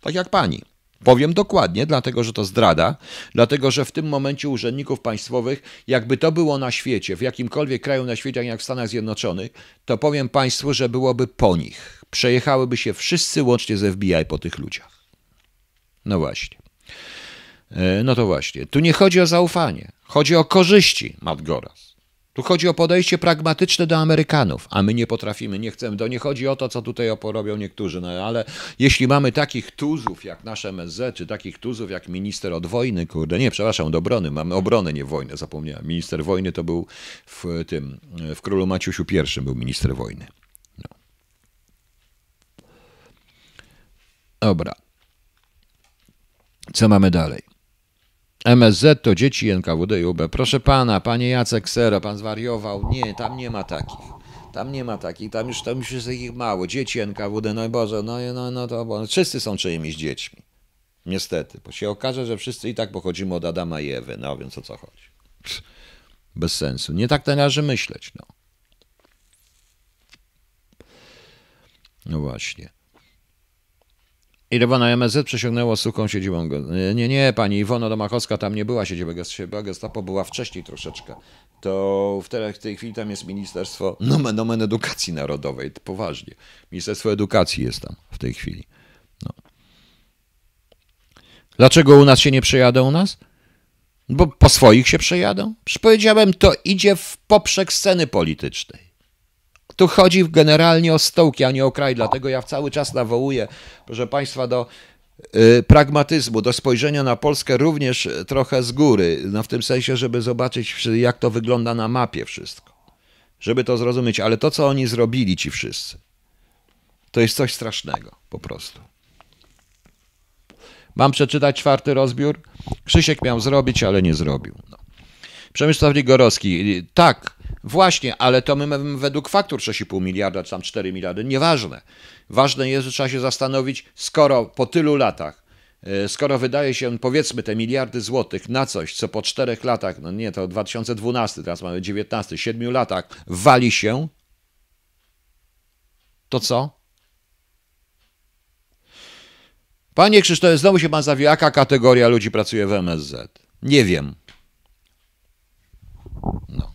Tak jak pani. Powiem dokładnie, dlatego że to zdrada, dlatego że w tym momencie urzędników państwowych, jakby to było na świecie, w jakimkolwiek kraju na świecie, jak w Stanach Zjednoczonych, to powiem Państwu, że byłoby po nich. Przejechałyby się wszyscy łącznie z FBI po tych ludziach. No właśnie. E, no to właśnie. Tu nie chodzi o zaufanie, chodzi o korzyści, Matt Goras. Tu chodzi o podejście pragmatyczne do Amerykanów, a my nie potrafimy, nie chcemy. To nie chodzi o to, co tutaj oporobią niektórzy, no ale jeśli mamy takich tuzów jak nasze MSZ, czy takich tuzów jak minister od wojny, kurde, nie, przepraszam, od obrony, mamy obronę, nie wojnę, zapomniałem. Minister wojny to był w tym, w królu Maciusiu I był minister wojny. No. Dobra. Co mamy dalej? MSZ to dzieci NKWD i UB. Proszę pana, panie Jacek Sero, pan zwariował. Nie, tam nie ma takich. Tam nie ma takich, tam już, tam już jest takich mało. Dzieci NKWD, no i Boże, no, no, no to bo, wszyscy są czyimiś dziećmi. Niestety, bo się okaże, że wszyscy i tak pochodzimy od Adama i Ewy, no więc o co chodzi. bez sensu. Nie tak należy myśleć, no. No właśnie. Iwona MSZ przesiągnęło suką siedzibą. E, nie, nie, pani Iwono Domachowska tam nie była siedzibą gestapo, gestapo była wcześniej troszeczkę. To w tej, tej chwili tam jest Ministerstwo nomen, nomen Edukacji Narodowej, poważnie. Ministerstwo Edukacji jest tam w tej chwili. No. Dlaczego u nas się nie przejadą u nas? Bo po swoich się przejadą? Przecież powiedziałem, to idzie w poprzek sceny politycznej. Tu chodzi generalnie o stołki, a nie o kraj, dlatego ja cały czas nawołuję, proszę Państwa, do y, pragmatyzmu, do spojrzenia na Polskę również y, trochę z góry, no w tym sensie, żeby zobaczyć, jak to wygląda na mapie wszystko, żeby to zrozumieć, ale to, co oni zrobili, ci wszyscy, to jest coś strasznego po prostu. Mam przeczytać czwarty rozbiór? Krzysiek miał zrobić, ale nie zrobił. No. Przemysław Ligorowski, tak, właśnie, ale to my według faktur 6,5 miliarda, czy tam 4 miliardy, nieważne. Ważne jest, że trzeba się zastanowić, skoro po tylu latach e, skoro wydaje się, powiedzmy, te miliardy złotych na coś, co po czterech latach, no nie, to 2012, teraz mamy 19, 7 latach, wali się, to co? Panie Krzysztofie, znowu się pan zawiła, jaka kategoria ludzi pracuje w MSZ? Nie wiem. No.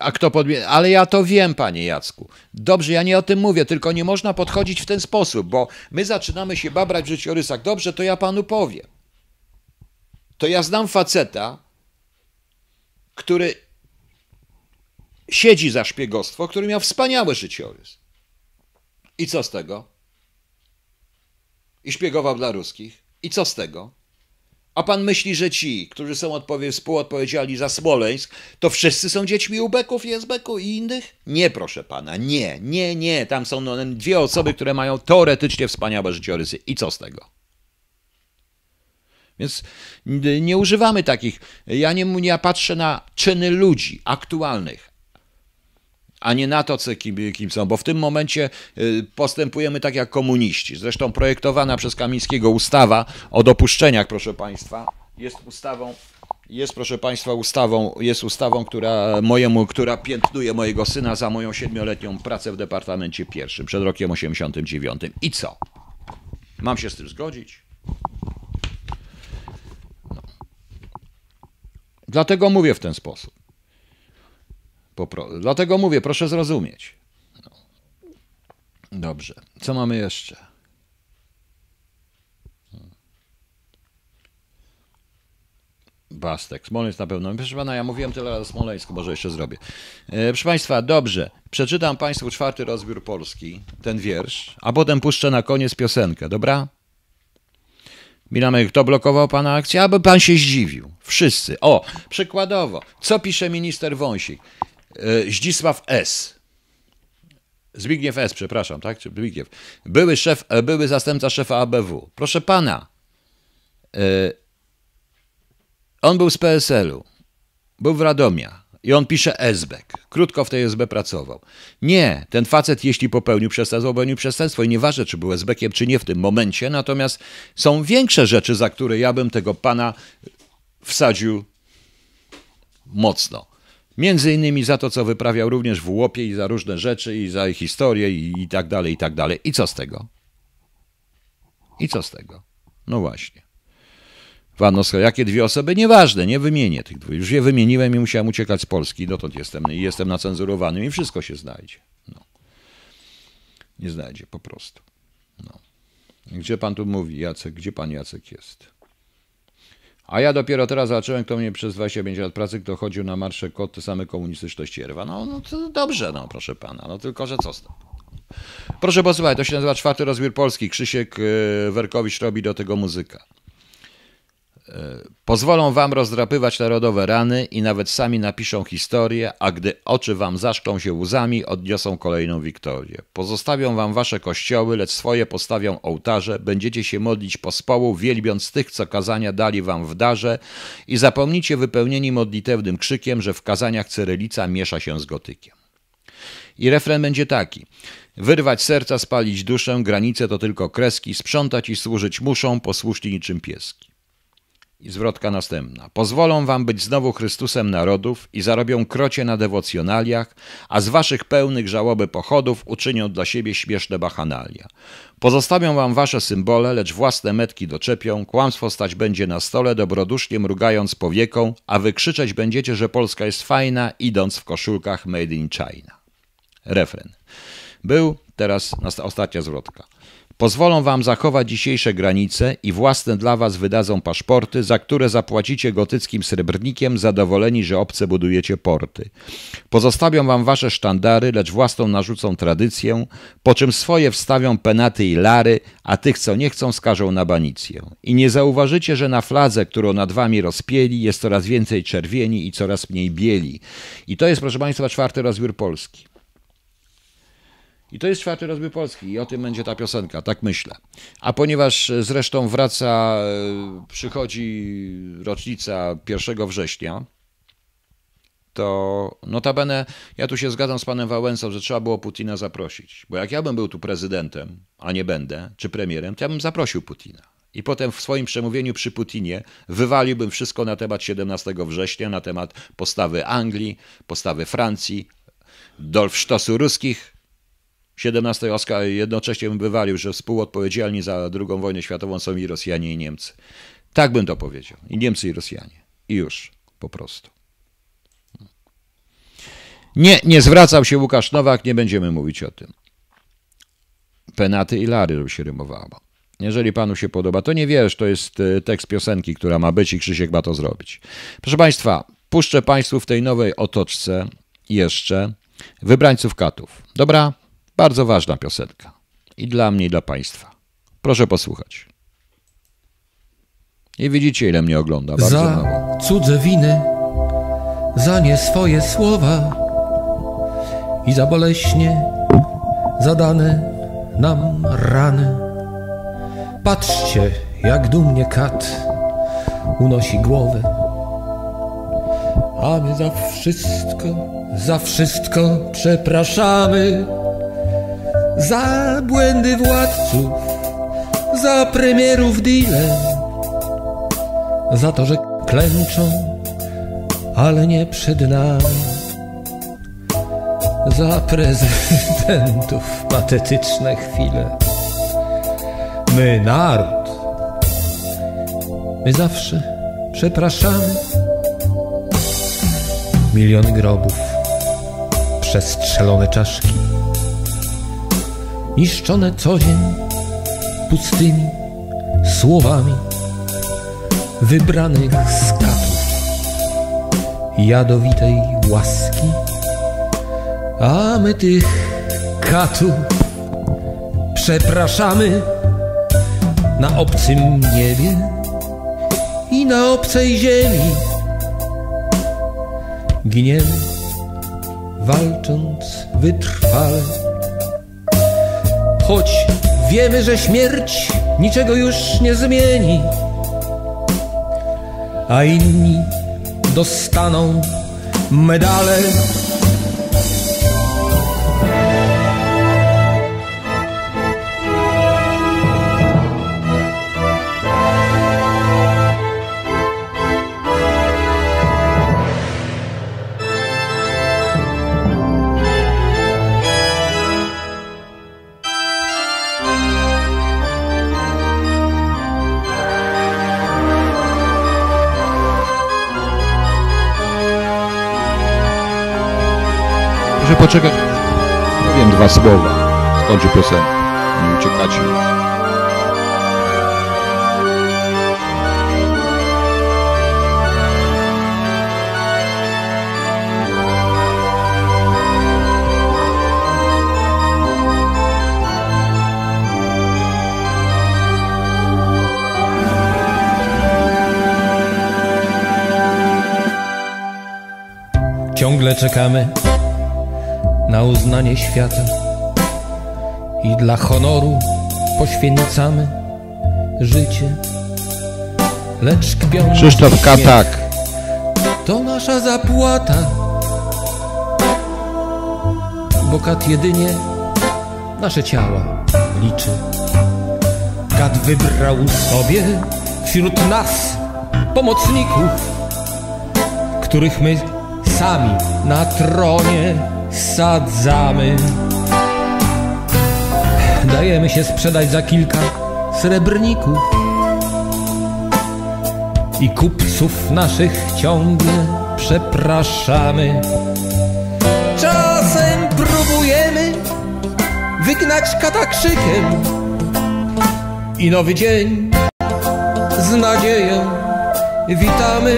A kto podmie... Ale ja to wiem, panie Jacku. Dobrze, ja nie o tym mówię, tylko nie można podchodzić w ten sposób, bo my zaczynamy się babrać w życiorysach. Dobrze, to ja panu powiem. To ja znam faceta, który siedzi za szpiegostwo, który miał wspaniały życiorys. I co z tego? i szpiegował dla ruskich. I co z tego? A pan myśli, że ci, którzy są odpowie- współodpowiedzialni za Smoleńsk, to wszyscy są dziećmi Ubeków, Jezbeków i innych? Nie, proszę pana, nie, nie, nie. Tam są no, dwie osoby, które mają teoretycznie wspaniałe życiorysy. I co z tego? Więc nie używamy takich. Ja nie ja patrzę na czyny ludzi aktualnych, a nie na to, co, kim, kim są, bo w tym momencie y, postępujemy tak jak komuniści. Zresztą projektowana przez Kamińskiego ustawa o dopuszczeniach, proszę Państwa, jest ustawą jest, proszę Państwa, ustawą, jest ustawą, która, mojemu, która piętnuje mojego syna za moją siedmioletnią pracę w Departamencie Pierwszym przed rokiem 89. I co? Mam się z tym zgodzić? No. Dlatego mówię w ten sposób. Dlatego mówię, proszę zrozumieć. No. Dobrze. Co mamy jeszcze? Hmm. Bastek. Smoleńsk na pewno. Proszę pana, ja mówiłem tyle o Smoleńsku, może jeszcze zrobię. E, proszę państwa, dobrze. Przeczytam państwu czwarty rozbiór Polski, ten wiersz, a potem puszczę na koniec piosenkę, dobra? Milamy, kto blokował pana akcję, aby pan się zdziwił. Wszyscy. O, przykładowo, co pisze minister Wąsik? E, Zdzisław S. Zbigniew S., przepraszam, tak? Zbigniew. Były, szef, e, były zastępca szefa ABW. Proszę pana, e, on był z PSL-u, był w Radomia i on pisze SBEK. Krótko w tej SB pracował. Nie, ten facet, jeśli popełnił przestępstwo, popełnił przestępstwo i nieważne, czy był SBEKiem, czy nie w tym momencie, natomiast są większe rzeczy, za które ja bym tego pana wsadził mocno. Między innymi za to, co wyprawiał również w Łopie i za różne rzeczy, i za historię, i, i tak dalej, i tak dalej. I co z tego? I co z tego? No właśnie. Pan jakie dwie osoby? Nieważne, nie wymienię tych dwóch. Już je wymieniłem i musiałem uciekać z Polski. Dotąd jestem, jestem na cenzurowanym i wszystko się znajdzie. No. Nie znajdzie po prostu. No. Gdzie pan tu mówi, Jacek? Gdzie pan Jacek jest? A ja dopiero teraz zacząłem, kto mnie przez 25 lat pracy, kto chodził na marsze kot, same komunistyczność Jerwa. No, no to dobrze, no proszę pana, no tylko, że co z tym? Proszę posłuchać, to się nazywa Czwarty Rozbiór Polski. Krzysiek y, Werkowicz robi do tego muzyka. E, pozwolą wam rozdrapywać narodowe rany i nawet sami napiszą historię, a gdy oczy wam zaszczą się łzami, odniosą kolejną wiktorię. Pozostawią wam wasze kościoły, lecz swoje postawią ołtarze, będziecie się modlić pospołu, wielbiąc tych, co kazania dali wam w darze i zapomnicie wypełnieni modlitewnym krzykiem, że w kazaniach cyrylica miesza się z gotykiem. I refren będzie taki. Wyrwać serca, spalić duszę, granice to tylko kreski, sprzątać i służyć muszą, posłuszni niczym pieski. I zwrotka następna. Pozwolą wam być znowu Chrystusem narodów i zarobią krocie na dewocjonaliach, a z waszych pełnych żałoby pochodów uczynią dla siebie śmieszne bachanalia. Pozostawią wam wasze symbole, lecz własne metki doczepią, kłamstwo stać będzie na stole, dobrodusznie mrugając powieką, a wykrzyczeć będziecie, że Polska jest fajna, idąc w koszulkach made in China. Refren. Był teraz ostatnia zwrotka. Pozwolą wam zachować dzisiejsze granice i własne dla was wydadzą paszporty, za które zapłacicie gotyckim srebrnikiem, zadowoleni, że obce budujecie porty. Pozostawią wam wasze sztandary, lecz własną narzucą tradycję, po czym swoje wstawią penaty i lary, a tych, co nie chcą, skażą na banicję. I nie zauważycie, że na fladze, którą nad wami rozpieli, jest coraz więcej czerwieni i coraz mniej bieli. I to jest, proszę państwa, czwarty rozbiór Polski. I to jest czwarty rozbiór Polski i o tym będzie ta piosenka, tak myślę. A ponieważ e, zresztą wraca, e, przychodzi rocznica 1 września, to notabene ja tu się zgadzam z panem Wałęsą, że trzeba było Putina zaprosić. Bo jak ja bym był tu prezydentem, a nie będę, czy premierem, to ja bym zaprosił Putina. I potem w swoim przemówieniu przy Putinie wywaliłbym wszystko na temat 17 września, na temat postawy Anglii, postawy Francji, dolfsztosu ruskich, 17 Oskar jednocześnie wywalił, że współodpowiedzialni za II wojnę światową są i Rosjanie, i Niemcy. Tak bym to powiedział. I Niemcy, i Rosjanie. I już, po prostu. Nie, nie zwracał się Łukasz Nowak, nie będziemy mówić o tym. Penaty i Lary, żeby się rymowało. Jeżeli panu się podoba, to nie wiesz, to jest e, tekst piosenki, która ma być i Krzysiek ma to zrobić. Proszę państwa, puszczę państwu w tej nowej otoczce jeszcze wybrańców katów. Dobra? Bardzo ważna piosenka. I dla mnie, i dla Państwa. Proszę posłuchać. I widzicie, ile mnie ogląda. Bardzo za mało. cudze winy, za nie swoje słowa i za boleśnie zadane nam rany. Patrzcie, jak dumnie kat unosi głowę, a my za wszystko, za wszystko przepraszamy za błędy władców, za premierów dealem, za to, że klęczą, ale nie przed nami, za prezydentów patetyczne chwile. My naród, my zawsze przepraszamy. Milion grobów, przestrzelone czaszki niszczone co dzień pustymi słowami wybranych skatów jadowitej łaski, a my tych katów przepraszamy na obcym niebie i na obcej ziemi. Giniemy, walcząc wytrwale Choć wiemy, że śmierć niczego już nie zmieni, a inni dostaną medale Czekaj. No dwa słowa. Skończy piosenkę. Nie uciekacie już. Ciągle czekamy na uznanie świata i dla honoru poświęcamy życie. Lecz Krzysztof Katak to nasza zapłata, bo kat jedynie nasze ciała liczy. Kat wybrał sobie wśród nas pomocników, których my sami na tronie sadzamy. Dajemy się sprzedać za kilka srebrników i kupców naszych ciągle przepraszamy. Czasem próbujemy wygnać kata krzykiem i nowy dzień z nadzieją witamy,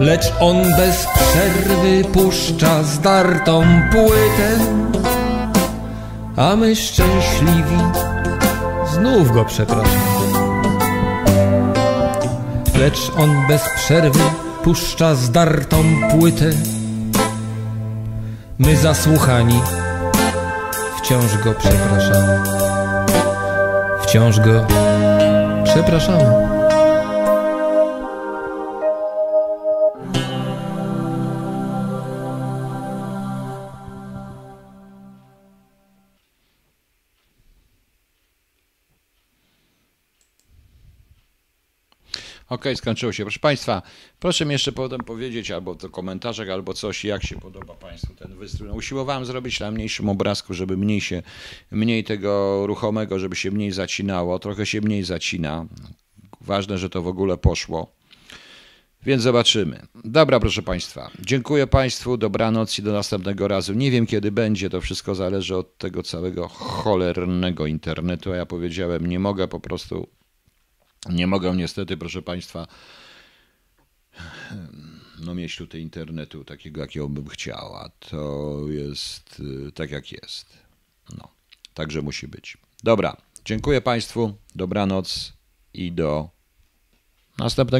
lecz on bez konserwy puszcza zdartą płytę, a my szczęśliwi znów go przepraszam. Lecz on bez przerwy puszcza zdartą płytę, my zasłuchani wciąż go przepraszamy. Wciąż go przepraszamy. OK, skończyło się. Proszę Państwa, proszę mi jeszcze potem powiedzieć albo w komentarzach, albo coś, jak się podoba Państwu ten wystrój. No, usiłowałem zrobić na mniejszym obrazku, żeby mniej się, mniej tego ruchomego, żeby się mniej zacinało. Trochę się mniej zacina. Ważne, że to w ogóle poszło. Więc zobaczymy. Dobra, proszę Państwa. Dziękuję Państwu, dobranoc i do następnego razu. Nie wiem, kiedy będzie, to wszystko zależy od tego całego cholernego internetu, a ja powiedziałem, nie mogę po prostu nie mogę niestety, proszę Państwa, no mieć tutaj internetu takiego, jakiego bym chciała. To jest y, tak, jak jest. No, także musi być. Dobra, dziękuję Państwu, dobranoc i do następnego.